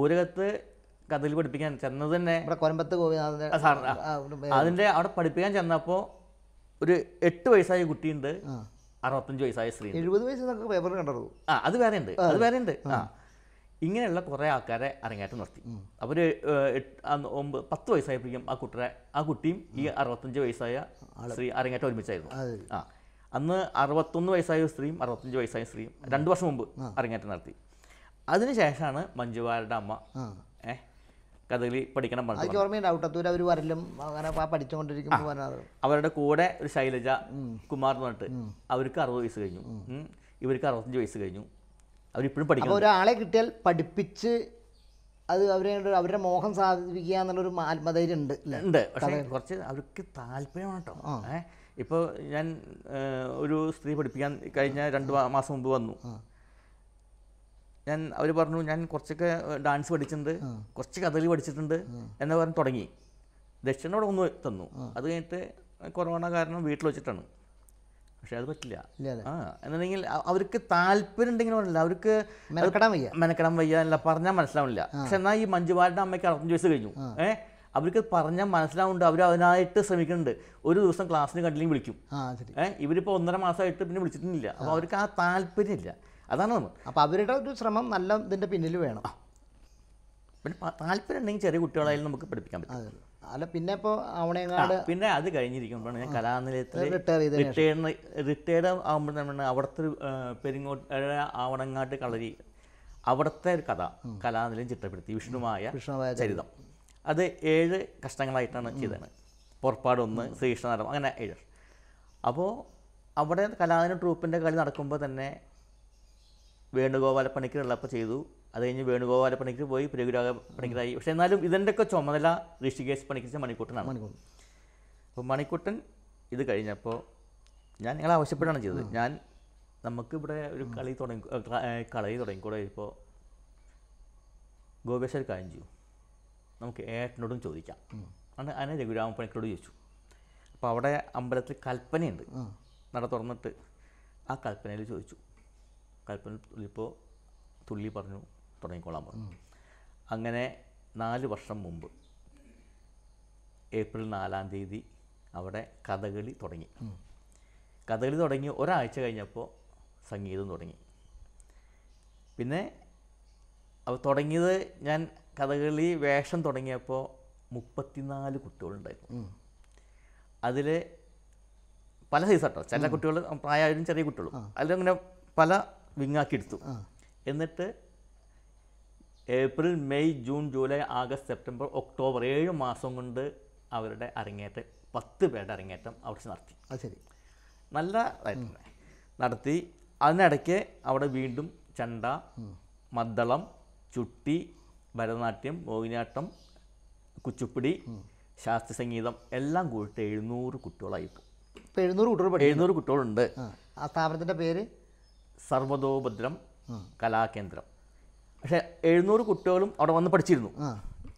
ഊരകത്ത് കഥയിൽ പഠിപ്പിക്കാൻ ചെന്നത് തന്നെ ഇവിടെ കൊരമ്പത്ത് അതിന്റെ അവിടെ പഠിപ്പിക്കാൻ ചെന്നപ്പോൾ ഒരു എട്ട് വയസ്സായ കുട്ടിയുണ്ട് അറുപത്തഞ്ച് വയസ്സായ സ്ത്രീ എഴുപത് വയസ്സ് പേപ്പർ കണ്ടു ആ അത് വേറെ ഉണ്ട് അത് വേറെ ഉണ്ട് ആ ഇങ്ങനെയുള്ള കുറേ ആൾക്കാരെ അരങ്ങേറ്റം നിർത്തി അവർ ഒമ്പത് പത്ത് വയസ്സായപ്പോഴേക്കും ആ കുട്ടിയെ ആ കുട്ടിയും ഈ അറുപത്തഞ്ച് വയസ്സായ സ്ത്രീ അരങ്ങേറ്റം ഒരുമിച്ചായിരുന്നു ആ അന്ന് അറുപത്തൊന്ന് വയസ്സായ സ്ത്രീയും അറുപത്തഞ്ച് വയസ്സായ സ്ത്രീയും രണ്ട് വർഷം മുമ്പ് അരങ്ങേറ്റം നടത്തി അതിനുശേഷമാണ് മഞ്ജുവാരുടെ അമ്മ ഏഹ് കഥകളി പഠിക്കണം എനിക്ക് ഓർമ്മയുണ്ട് അവർ വരലും അങ്ങനെ പഠിച്ചുകൊണ്ടിരിക്കുമ്പോൾ അവരുടെ കൂടെ ഒരു ശൈലജ കുമാർ എന്ന് പറഞ്ഞിട്ട് അവർക്ക് അറുപത് വയസ്സ് കഴിഞ്ഞു ഇവർക്ക് അറുപത്തഞ്ച് വയസ്സ് കഴിഞ്ഞു അവരിപ്പോഴും പഠിക്കും ഒരാളെ കിട്ടിയാൽ പഠിപ്പിച്ച് അത് അവരെ അവരുടെ മോഹം സാധിപ്പിക്കുക എന്നുള്ളൊരു ആത്മധൈര്യം ഉണ്ട് ഉണ്ട് പക്ഷേ കുറച്ച് അവർക്ക് താല്പര്യമാണ് കേട്ടോ ഏഹ് ഇപ്പോൾ ഞാൻ ഒരു സ്ത്രീ പഠിപ്പിക്കാൻ കഴിഞ്ഞ രണ്ട് മാസം മുമ്പ് വന്നു ഞാൻ അവർ പറഞ്ഞു ഞാൻ കുറച്ചൊക്കെ ഡാൻസ് പഠിച്ചിട്ടുണ്ട് കുറച്ച് കഥകളി പഠിച്ചിട്ടുണ്ട് എന്ന് പറഞ്ഞ് തുടങ്ങി ദക്ഷിണ ഒന്ന് തന്നു അത് കഴിഞ്ഞിട്ട് കൊറോണ കാരണം വീട്ടിൽ വെച്ചിട്ടാണ് പക്ഷെ അത് പറ്റില്ല ആ എന്നുണ്ടെങ്കിൽ അവർക്ക് താല്പര്യം ഉണ്ടെങ്കിലും അല്ല അവർക്ക് മെനക്കെടാൻ വയ്യ മെനക്കെടാൻ വയ്യ അല്ല പറഞ്ഞാൽ മനസ്സിലാവില്ല പക്ഷെ എന്നാൽ ഈ മഞ്ജുവാരുടെ അമ്മയ്ക്ക് അറുപത്തഞ്ച് വയസ്സ് കഴിഞ്ഞു ഏഹ് അവർക്ക് പറഞ്ഞാൽ മനസ്സിലാവുന്നുണ്ട് അവർ അതിനായിട്ട് ശ്രമിക്കുന്നുണ്ട് ഒരു ദിവസം ക്ലാസ്സിന് കണ്ടില്ലെങ്കിൽ വിളിക്കും ഏഹ് ഇവരിപ്പോൾ ഒന്നര മാസമായിട്ട് പിന്നെ വിളിച്ചിട്ടില്ല അപ്പോൾ അവർക്ക് ആ ഇല്ല അതാണ് നമ്മൾ അപ്പോൾ അവരുടെ ഒരു ശ്രമം നല്ല ഇതിൻ്റെ പിന്നിൽ വേണം പിന്നെ താല്പര്യം ഉണ്ടെങ്കിൽ ചെറിയ കുട്ടികളായാലും നമുക്ക് പഠിപ്പിക്കാൻ പറ്റും അല്ല പിന്നെ ഇപ്പോൾ അവണേങ്ങാട് പിന്നെ അത് കഴിഞ്ഞിരിക്കുമ്പോഴാണ് ഞാൻ കലാനിലയത്തിൽ റിട്ടയർഡ് റിട്ടയർഡ് ആകുമ്പോൾ നമ്മൾ അവിടുത്തെ ഒരു പെരിങ്ങോട്ട് ആവണങ്ങാട്ട് കളരി അവിടുത്തെ ഒരു കഥ കലാനിലയം ചിട്ടപ്പെടുത്തി വിഷ്ണുമായ ചരിതം അത് ഏഴ് കഷ്ണങ്ങളായിട്ടാണ് ചെയ്തത് പുറപ്പാട് ഒന്ന് ശ്രീകൃഷ്ണനടം അങ്ങനെ ഏഴ് അപ്പോൾ അവിടെ കലാനിലം ട്രൂപ്പിൻ്റെ കളി നടക്കുമ്പോൾ തന്നെ വേണുഗോപാല പണിക്കർ ഉള്ളപ്പോൾ ചെയ്തു അത് കഴിഞ്ഞ് വേണുഗോപാല പണിക്കർ പോയി പ്രയോഗ പണിക്കറായി പക്ഷേ എന്നാലും ഇതിൻ്റെയൊക്കെ ചുമതല ഋഷികേശ് പണിക്കർ മണിക്കൂട്ടനാണ് മണിക്കൂട്ടൻ അപ്പോൾ മണിക്കൂട്ടൻ ഇത് കഴിഞ്ഞപ്പോൾ ഞാൻ നിങ്ങൾ ആവശ്യപ്പെടുകയാണ് ചെയ്തത് ഞാൻ നമുക്കിവിടെ ഒരു കളി തുടങ്ങി കളി തുടങ്ങിക്കൂടെ ഇപ്പോൾ ഗോപേശ്വർ കാഞ്ചു നമുക്ക് ഏട്ടനോടും ചോദിക്കാം ആണ് അതിനെ രഘുരാമ പണിക്കരോട് ചോദിച്ചു അപ്പോൾ അവിടെ അമ്പലത്തിൽ കൽപ്പനയുണ്ട് നട തുറന്നിട്ട് ആ കൽപ്പനയിൽ ചോദിച്ചു കൽപ്പന ഇപ്പോൾ തുള്ളി പറഞ്ഞു തുടങ്ങിക്കൊള്ളാൻ പറഞ്ഞു അങ്ങനെ നാല് വർഷം മുമ്പ് ഏപ്രിൽ നാലാം തീയതി അവിടെ കഥകളി തുടങ്ങി കഥകളി തുടങ്ങി ഒരാഴ്ച കഴിഞ്ഞപ്പോൾ സംഗീതം തുടങ്ങി പിന്നെ അപ്പോൾ തുടങ്ങിയത് ഞാൻ കഥകളി വേഷം തുടങ്ങിയപ്പോൾ മുപ്പത്തിനാല് കുട്ടികളുണ്ടായിരുന്നു അതിൽ പല സൈസ് കേട്ടോ ചില കുട്ടികൾ പ്രായമായാലും ചെറിയ കുട്ടികളും അതിലങ്ങനെ പല വിങ്ങാക്കി എടുത്തു എന്നിട്ട് April May June July August September October ഏഴ് മാസം കൊണ്ട് അവരുടെ അരങ്ങേറ്റം പത്ത് പേരുടെ അരങ്ങേറ്റം അവിടെ നടത്തി അത് ശരി നല്ല നടത്തി അതിനിടയ്ക്ക് അവിടെ വീണ്ടും ചണ്ട മദ്ദളം ചുട്ടി ഭരതനാട്യം മോഹിനിയാട്ടം കുച്ചുപ്പിടി ശാസ്ത്രീയ സംഗീതം എല്ലാം കൂടിയിട്ട് എഴുന്നൂറ് കുട്ടികളായിപ്പോൾ എഴുന്നൂറ് കുട്ടികൾ എഴുന്നൂറ് കുട്ടികളുണ്ട് ആ സ്ഥാപനത്തിൻ്റെ പേര് സർവതോഭദ്രം കലാകേന്ദ്രം പക്ഷേ എഴുന്നൂറ് കുട്ടികളും അവിടെ വന്ന് പഠിച്ചിരുന്നു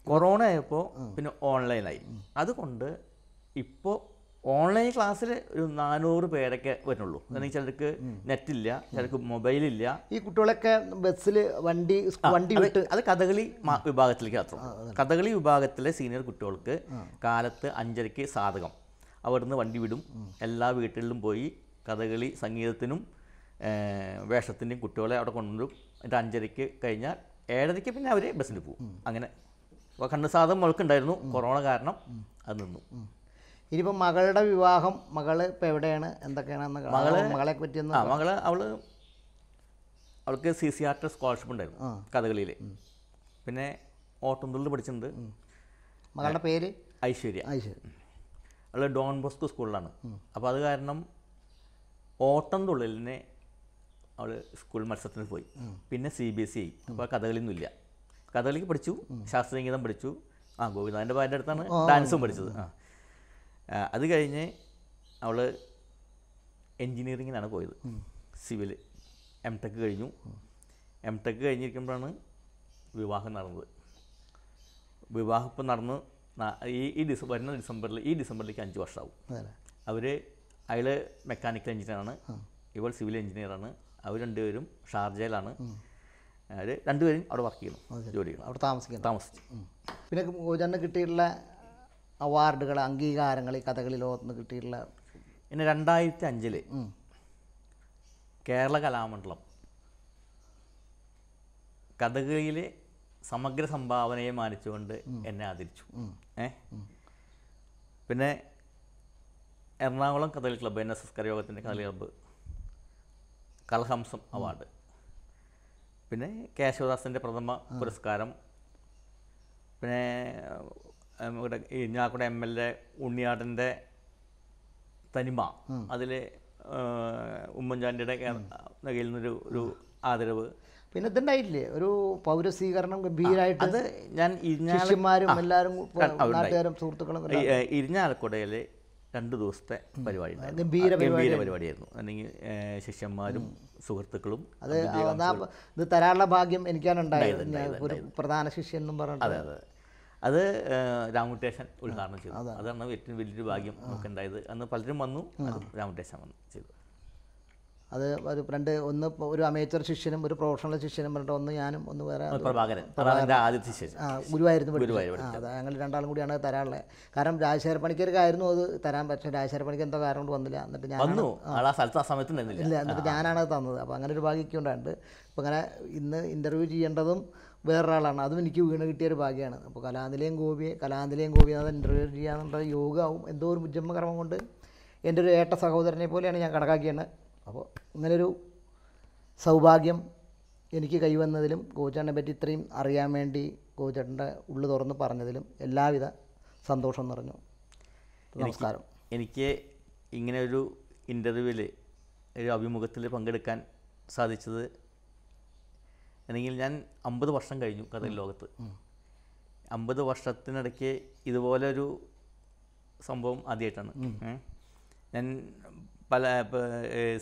കൊറോണ ആയപ്പോൾ പിന്നെ ഓൺലൈനായി അതുകൊണ്ട് ഇപ്പോൾ ഓൺലൈൻ ക്ലാസ്സിൽ ഒരു നാനൂറ് പേരൊക്കെ വരുന്നുള്ളൂ അല്ലെങ്കിൽ ചിലർക്ക് നെറ്റ് ഇല്ല ചിലർക്ക് മൊബൈൽ ഇല്ല ഈ കുട്ടികളൊക്കെ ബസ്സിൽ വണ്ടി വണ്ടി വിട്ട് അത് കഥകളി വിഭാഗത്തിലേക്ക് മാത്രം കഥകളി വിഭാഗത്തിലെ സീനിയർ കുട്ടികൾക്ക് കാലത്ത് അഞ്ചരയ്ക്ക് സാധകം അവിടുന്ന് വണ്ടി വിടും എല്ലാ വീട്ടിലും പോയി കഥകളി സംഗീതത്തിനും വേഷത്തിൻ്റെയും കുട്ടികളെ അവിടെ കൊണ്ടുവരും എന്നിട്ട് അഞ്ചരയ്ക്ക് കഴിഞ്ഞാൽ ഏഴരയ്ക്ക് പിന്നെ അവർ ബസ്സിന് പോകും അങ്ങനെ അപ്പോൾ കണ്ണ് സാധം മുഴക്കുണ്ടായിരുന്നു കൊറോണ കാരണം അത് നിന്നു ഇനിയിപ്പോൾ മകളുടെ വിവാഹം മകള് ഇപ്പോൾ എവിടെയാണ് എന്തൊക്കെയാണെന്ന് മകള് മകളെ പറ്റി ആ മകള് അവള് അവൾക്ക് സി സി ആർട്ട് സ്കോളർഷിപ്പ് ഉണ്ടായിരുന്നു കഥകളിയിൽ പിന്നെ ഓട്ടംതുള്ളിൽ പഠിച്ചിട്ടുണ്ട് മകളുടെ പേര് ഐശ്വര്യ ഐശ്വര്യ അവൾ ഡോൺ ബോസ്കോ സ്കൂളിലാണ് അപ്പോൾ അത് കാരണം ഓട്ടം തുള്ളലിനെ അവൾ സ്കൂൾ മത്സരത്തിന് പോയി പിന്നെ C e B S E അപ്പോൾ കഥകളിയൊന്നും ഇല്ല കഥകളിക്ക് പഠിച്ചു ശാസ്ത്രീയഗീതം പഠിച്ചു ആ ഗോവിന്ദാൻ്റെ പാൻ്റെ അടുത്താണ് ഡാൻസും പഠിച്ചത് ആ അത് കഴിഞ്ഞ് അവൾ എൻജിനീയറിങ്ങിനാണ് പോയത് സിവിൽ എം ടെക് കഴിഞ്ഞു എം ടെക് കഴിഞ്ഞിരിക്കുമ്പോഴാണ് വിവാഹം നടന്നത് വിവാഹം ഇപ്പം നടന്ന് ഈ ഈ ഡിസംബർ വരുന്ന ഡിസംബറിൽ ഈ ഡിസംബറിലേക്ക് അഞ്ച് വർഷമാവും അവർ അയാൾ മെക്കാനിക്കൽ എഞ്ചിനീയറാണ് ഇവൾ സിവിൽ എഞ്ചിനീയറാണ് അവർ രണ്ടുപേരും ഷാർജയിലാണ് അവർ രണ്ടുപേരും അവിടെ വർക്ക് ചെയ്യണം ജോലി ചെയ്യണം അവിടെ താമസിക്കുന്നു താമസിച്ചു പിന്നെ ഗോചാറിന് കിട്ടിയിട്ടുള്ള അവാർഡുകൾ അംഗീകാരങ്ങൾ ഈ കഥകളി ലോകത്ത് കിട്ടിയിട്ടുള്ള പിന്നെ രണ്ടായിരത്തി അഞ്ചിൽ കേരള കലാമണ്ഡലം കഥകളിയിലെ സമഗ്ര സംഭാവനയെ മാനിച്ചുകൊണ്ട് എന്നെ ആദരിച്ചു ഏ പിന്നെ Ernakulam Kathakali club N S S കരയോഗത്തിൻ്റെ കഥകളി ക്ലബ്ബ് കലഹംസം അവാർഡ് പിന്നെ കേശവദാസിൻ്റെ പ്രഥമ പുരസ്കാരം പിന്നെ ഇവിടെ ഇഞ്ഞാക്കുട എം എൽ എ ഉണ്ണിയാടൻ്റെ തനിമ അതിൽ ഉമ്മൻചാണ്ടിയുടെ നിലയിൽ നിന്നൊരു ഒരു ആദരവ് പിന്നെ ഇതുണ്ടായിട്ടില്ലേ ഒരു പൗരസ്വീകരണം ഗംഭീരമായിട്ട് അത് ഞാൻ ഇരിഞ്ഞാലും എല്ലാവരും സുഹൃത്തുക്കളും ഇരിഞ്ഞാലക്കുടയിൽ രണ്ട് ദിവസത്തെ പരിപാടി ഗംഭീര പരിപാടിയായിരുന്നു അല്ലെങ്കിൽ ശിഷ്യന്മാരും സുഹൃത്തുക്കളും അത് ഇത് തരാനുള്ള ഭാഗ്യം എനിക്കാണ് ഉണ്ടായത് ഒരു പ്രധാന ശിഷ്യൻ എന്നും പറഞ്ഞു അതെ അതെ അത് രാമുട്ടേശൻ ഉദ്ഘാടനം ചെയ്തു അതാണ് ഏറ്റവും വലിയൊരു ഭാഗ്യം നമുക്ക് ഉണ്ടായത് അന്ന് പലരും വന്നു രാമുട്ടേശൻ വന്നു ചെയ്തു അത് ഒരു രണ്ട് ഒന്ന് ഒരു അമേച്ചർ ശിഷ്യനും ഒരു പ്രൊഫഷണൽ ശിഷ്യനും പറഞ്ഞിട്ട് ഒന്ന് ഞാനും ഒന്ന് വേറെ ഗുരുവായിരുന്നു അതെ ഞങ്ങൾ രണ്ടാളും കൂടിയാണ് തരാനുള്ളത് കാരണം രാജശേഖര ആയിരുന്നു അത് തരാൻ പക്ഷേ രാജശേഖര പണിക്ക് എന്തോ കാരണം കൊണ്ട് വന്നില്ല എന്നിട്ട് ഞാൻ ഇല്ല എന്നിട്ട് ഞാനാണ് അത് തന്നത് അപ്പോൾ അങ്ങനെ ഒരു ഭാഗ്യം ഉണ്ടായിട്ട് അപ്പോൾ അങ്ങനെ ഇന്ന് ഇൻ്റർവ്യൂ ചെയ്യേണ്ടതും വേറൊരാളാണ് അതും എനിക്ക് വീണ് കിട്ടിയ ഒരു ഭാഗ്യമാണ് അപ്പോൾ കലാനിലയം ഗോപിയെ കലാനിലയം ഗോപിനാഥൻ ഇൻ്റർവ്യൂ ചെയ്യാന്നുള്ള യോഗവും എന്തോ ഒരു മുജമ്മ കർമ്മം കൊണ്ട് എൻ്റെ ഒരു ഏട്ട സഹോദരനെ പോലെയാണ് ഞാൻ കണക്കാക്കിയത് അപ്പോൾ ഇങ്ങനൊരു സൗഭാഗ്യം എനിക്ക് കൈവന്നതിലും ഗോചേട്ടനെ പറ്റി ഇത്രയും അറിയാൻ വേണ്ടി ഗോചേട്ടൻ്റെ ഉള്ളു തുറന്ന് പറഞ്ഞതിലും എല്ലാവിധ സന്തോഷം നിറഞ്ഞു നമസ്കാരം എനിക്ക് ഇങ്ങനെ ഒരു ഇൻ്റർവ്യൂവിൽ ഒരു അഭിമുഖത്തിൽ പങ്കെടുക്കാൻ സാധിച്ചത് അല്ലെങ്കിൽ ഞാൻ അമ്പത് വർഷം കഴിഞ്ഞു കഥയിൽ ലോകത്ത് അമ്പത് വർഷത്തിനിടയ്ക്ക് ഇതുപോലൊരു സംഭവം ആദ്യമായിട്ടാണ് ഞാൻ പല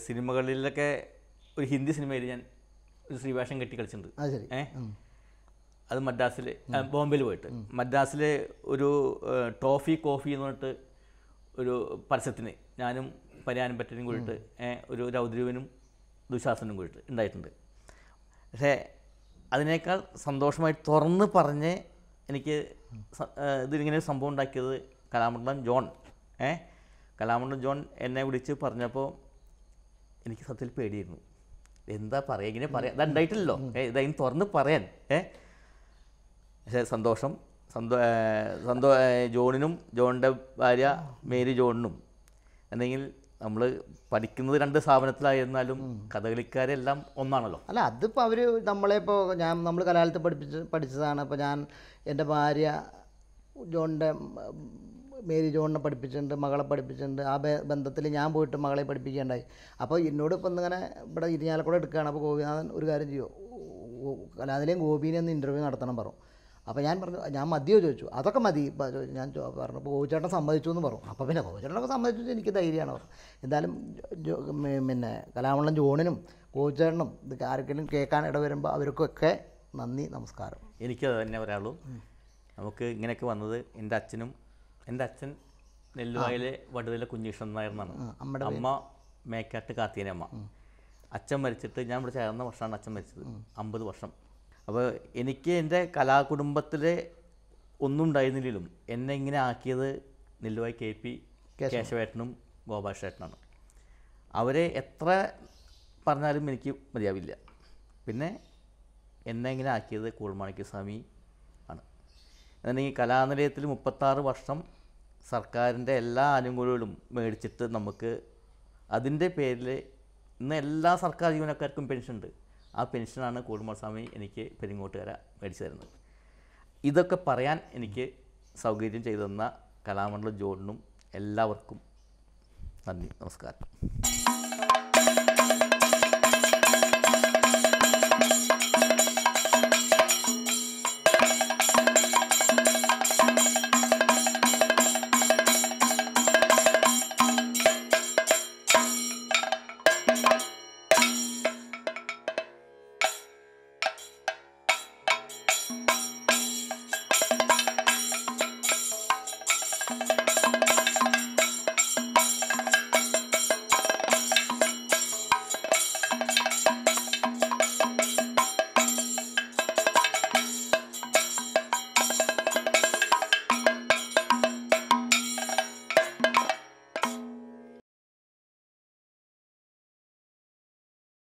സിനിമകളിലൊക്കെ ഒരു ഹിന്ദി സിനിമയിൽ ഞാൻ ഒരു ശ്രീഭാഷം കെട്ടി കളിച്ചിട്ടുണ്ട് ഏഹ് അത് മദ്രാസിൽ ബോംബെയിൽ പോയിട്ട് മദ്രാസിൽ ഒരു ടോഫി കോഫി എന്ന് പറഞ്ഞിട്ട് ഒരു പരസ്യത്തിന് ഞാനും പരിയാനം പറ്റനും കൂടിയിട്ട് ഒരു രൗദ്രവനും ദുശാസനും കൂടിയിട്ട് ഉണ്ടായിട്ടുണ്ട് പക്ഷേ അതിനേക്കാൾ സന്തോഷമായി തുറന്ന് പറഞ്ഞ് എനിക്ക് ഇതിങ്ങനെ സംഭവം ഉണ്ടാക്കിയത് കലാമണ്ഡലം ജോൺ ഏഹ് കലാമണ്ഡലം ജോൺ എന്നെ വിളിച്ച് പറഞ്ഞപ്പോൾ എനിക്ക് സത്യത്തിൽ പേടിയിരുന്നു എന്താ പറയുക ഇങ്ങനെ പറയാം ഇതാ ഇനി തുറന്ന് പറയാൻ ഏ പക്ഷേ സന്തോഷം സന്തോ സന്തോ ജോണിനും ജോണിൻ്റെ ഭാര്യ മേരി ജോണിനും അല്ലെങ്കിൽ നമ്മൾ പഠിക്കുന്നത് രണ്ട് സ്ഥാപനത്തിലായിരുന്നാലും കഥകളിക്കാരെല്ലാം ഒന്നാണല്ലോ അല്ല അതിപ്പോൾ അവർ നമ്മളെ ഇപ്പോൾ ഞാൻ നമ്മൾ കലാലയത്തിൽ പഠിപ്പിച്ച് പഠിച്ചതാണ് അപ്പോൾ ഞാൻ എൻ്റെ ഭാര്യ ജോണിൻ്റെ മേരി ജോണിനെ പഠിപ്പിച്ചിട്ടുണ്ട് മകളെ പഠിപ്പിച്ചിട്ടുണ്ട് ആ ബന്ധത്തിൽ ഞാൻ പോയിട്ട് മകളെ പഠിപ്പിക്കുകയുണ്ടായി അപ്പോൾ എന്നോട് ഇപ്പം ഇങ്ങനെ ഇവിടെ ഇരിഞ്ഞാലക്കൂടെ എടുക്കുകയാണ് അപ്പോൾ ഗോപിനാഥൻ ഒരു കാര്യം ചെയ്യുമോ കലാനിലയും ഗോപിനെ ഒന്ന് ഇൻ്റർവ്യൂ നടത്തണം പറഞ്ഞു അപ്പോൾ ഞാൻ പറഞ്ഞു ഞാൻ മതിയോ ചോദിച്ചു അതൊക്കെ മതി ഞാൻ പറഞ്ഞു അപ്പോൾ ഗോപിച്ചേട്ടൻ സമ്മതിച്ചു എന്ന് പറഞ്ഞു അപ്പോൾ പിന്നെ ഗോപിച്ചേട്ടനൊക്കെ സമ്മതിച്ചു എനിക്ക് ധൈര്യമാണ് പറഞ്ഞു എന്തായാലും പിന്നെ കലാമണ്ഡലം ജോണിനും ഗോപിച്ചേട്ടനും ഇത് ആർക്കെങ്കിലും കേൾക്കാൻ ഇട വരുമ്പോൾ അവർക്കൊക്കെ നന്ദി നമസ്കാരം എനിക്കത് തന്നെ ഒരാളും നമുക്ക് ഇങ്ങനെയൊക്കെ വന്നത് എൻ്റെ അച്ഛനും എൻ്റെ അച്ഛൻ നെല്ലുവായിലെ വടുതലെ കുഞ്ഞീഷ്ണൻ അമ്മ മേക്കാട്ട് കാർത്തിയനെ അമ്മ അച്ഛൻ മരിച്ചിട്ട് ഞാൻ ഇവിടെ ചേർന്ന വർഷമാണ് അച്ഛൻ മരിച്ചത് അമ്പത് വർഷം അപ്പോൾ എനിക്ക് എൻ്റെ കലാകുടുംബത്തിലെ ഒന്നും ഉണ്ടായിരുന്നില്ലെങ്കിലും എന്നെ ഇങ്ങനെ ആക്കിയത് നെല്ലുവായ് കെ പി കേശവേട്ടനും ഗോപാഷേട്ടനാണ് അവരെ എത്ര പറഞ്ഞാലും എനിക്ക് മതിയാവില്ല പിന്നെ എന്നെ ഇങ്ങനെ ആക്കിയത് കൂൾമാണിക്യസ്വാമി ആണ് എന്നുണ്ടെങ്കിൽ കലാനിലയത്തിൽ മുപ്പത്താറ് വർഷം സർക്കാരിൻ്റെ എല്ലാ ആനുകൂല്യങ്ങളും മേടിച്ചിട്ട് നമുക്ക് അതിൻ്റെ പേരിൽ ഇന്ന് എല്ലാ സർക്കാർ ജീവനക്കാർക്കും പെൻഷൻ ഉണ്ട് ആ പെൻഷനാണ് കൂടുമാൾസ്വാമി എനിക്ക് പെരിങ്ങോട്ടുകര മേടിച്ചു തരുന്നത് ഇതൊക്കെ പറയാൻ എനിക്ക് സൗകര്യം ചെയ്തു തന്ന കലാമണ്ഡലം ജോണിനും എല്ലാവർക്കും നന്ദി നമസ്കാരം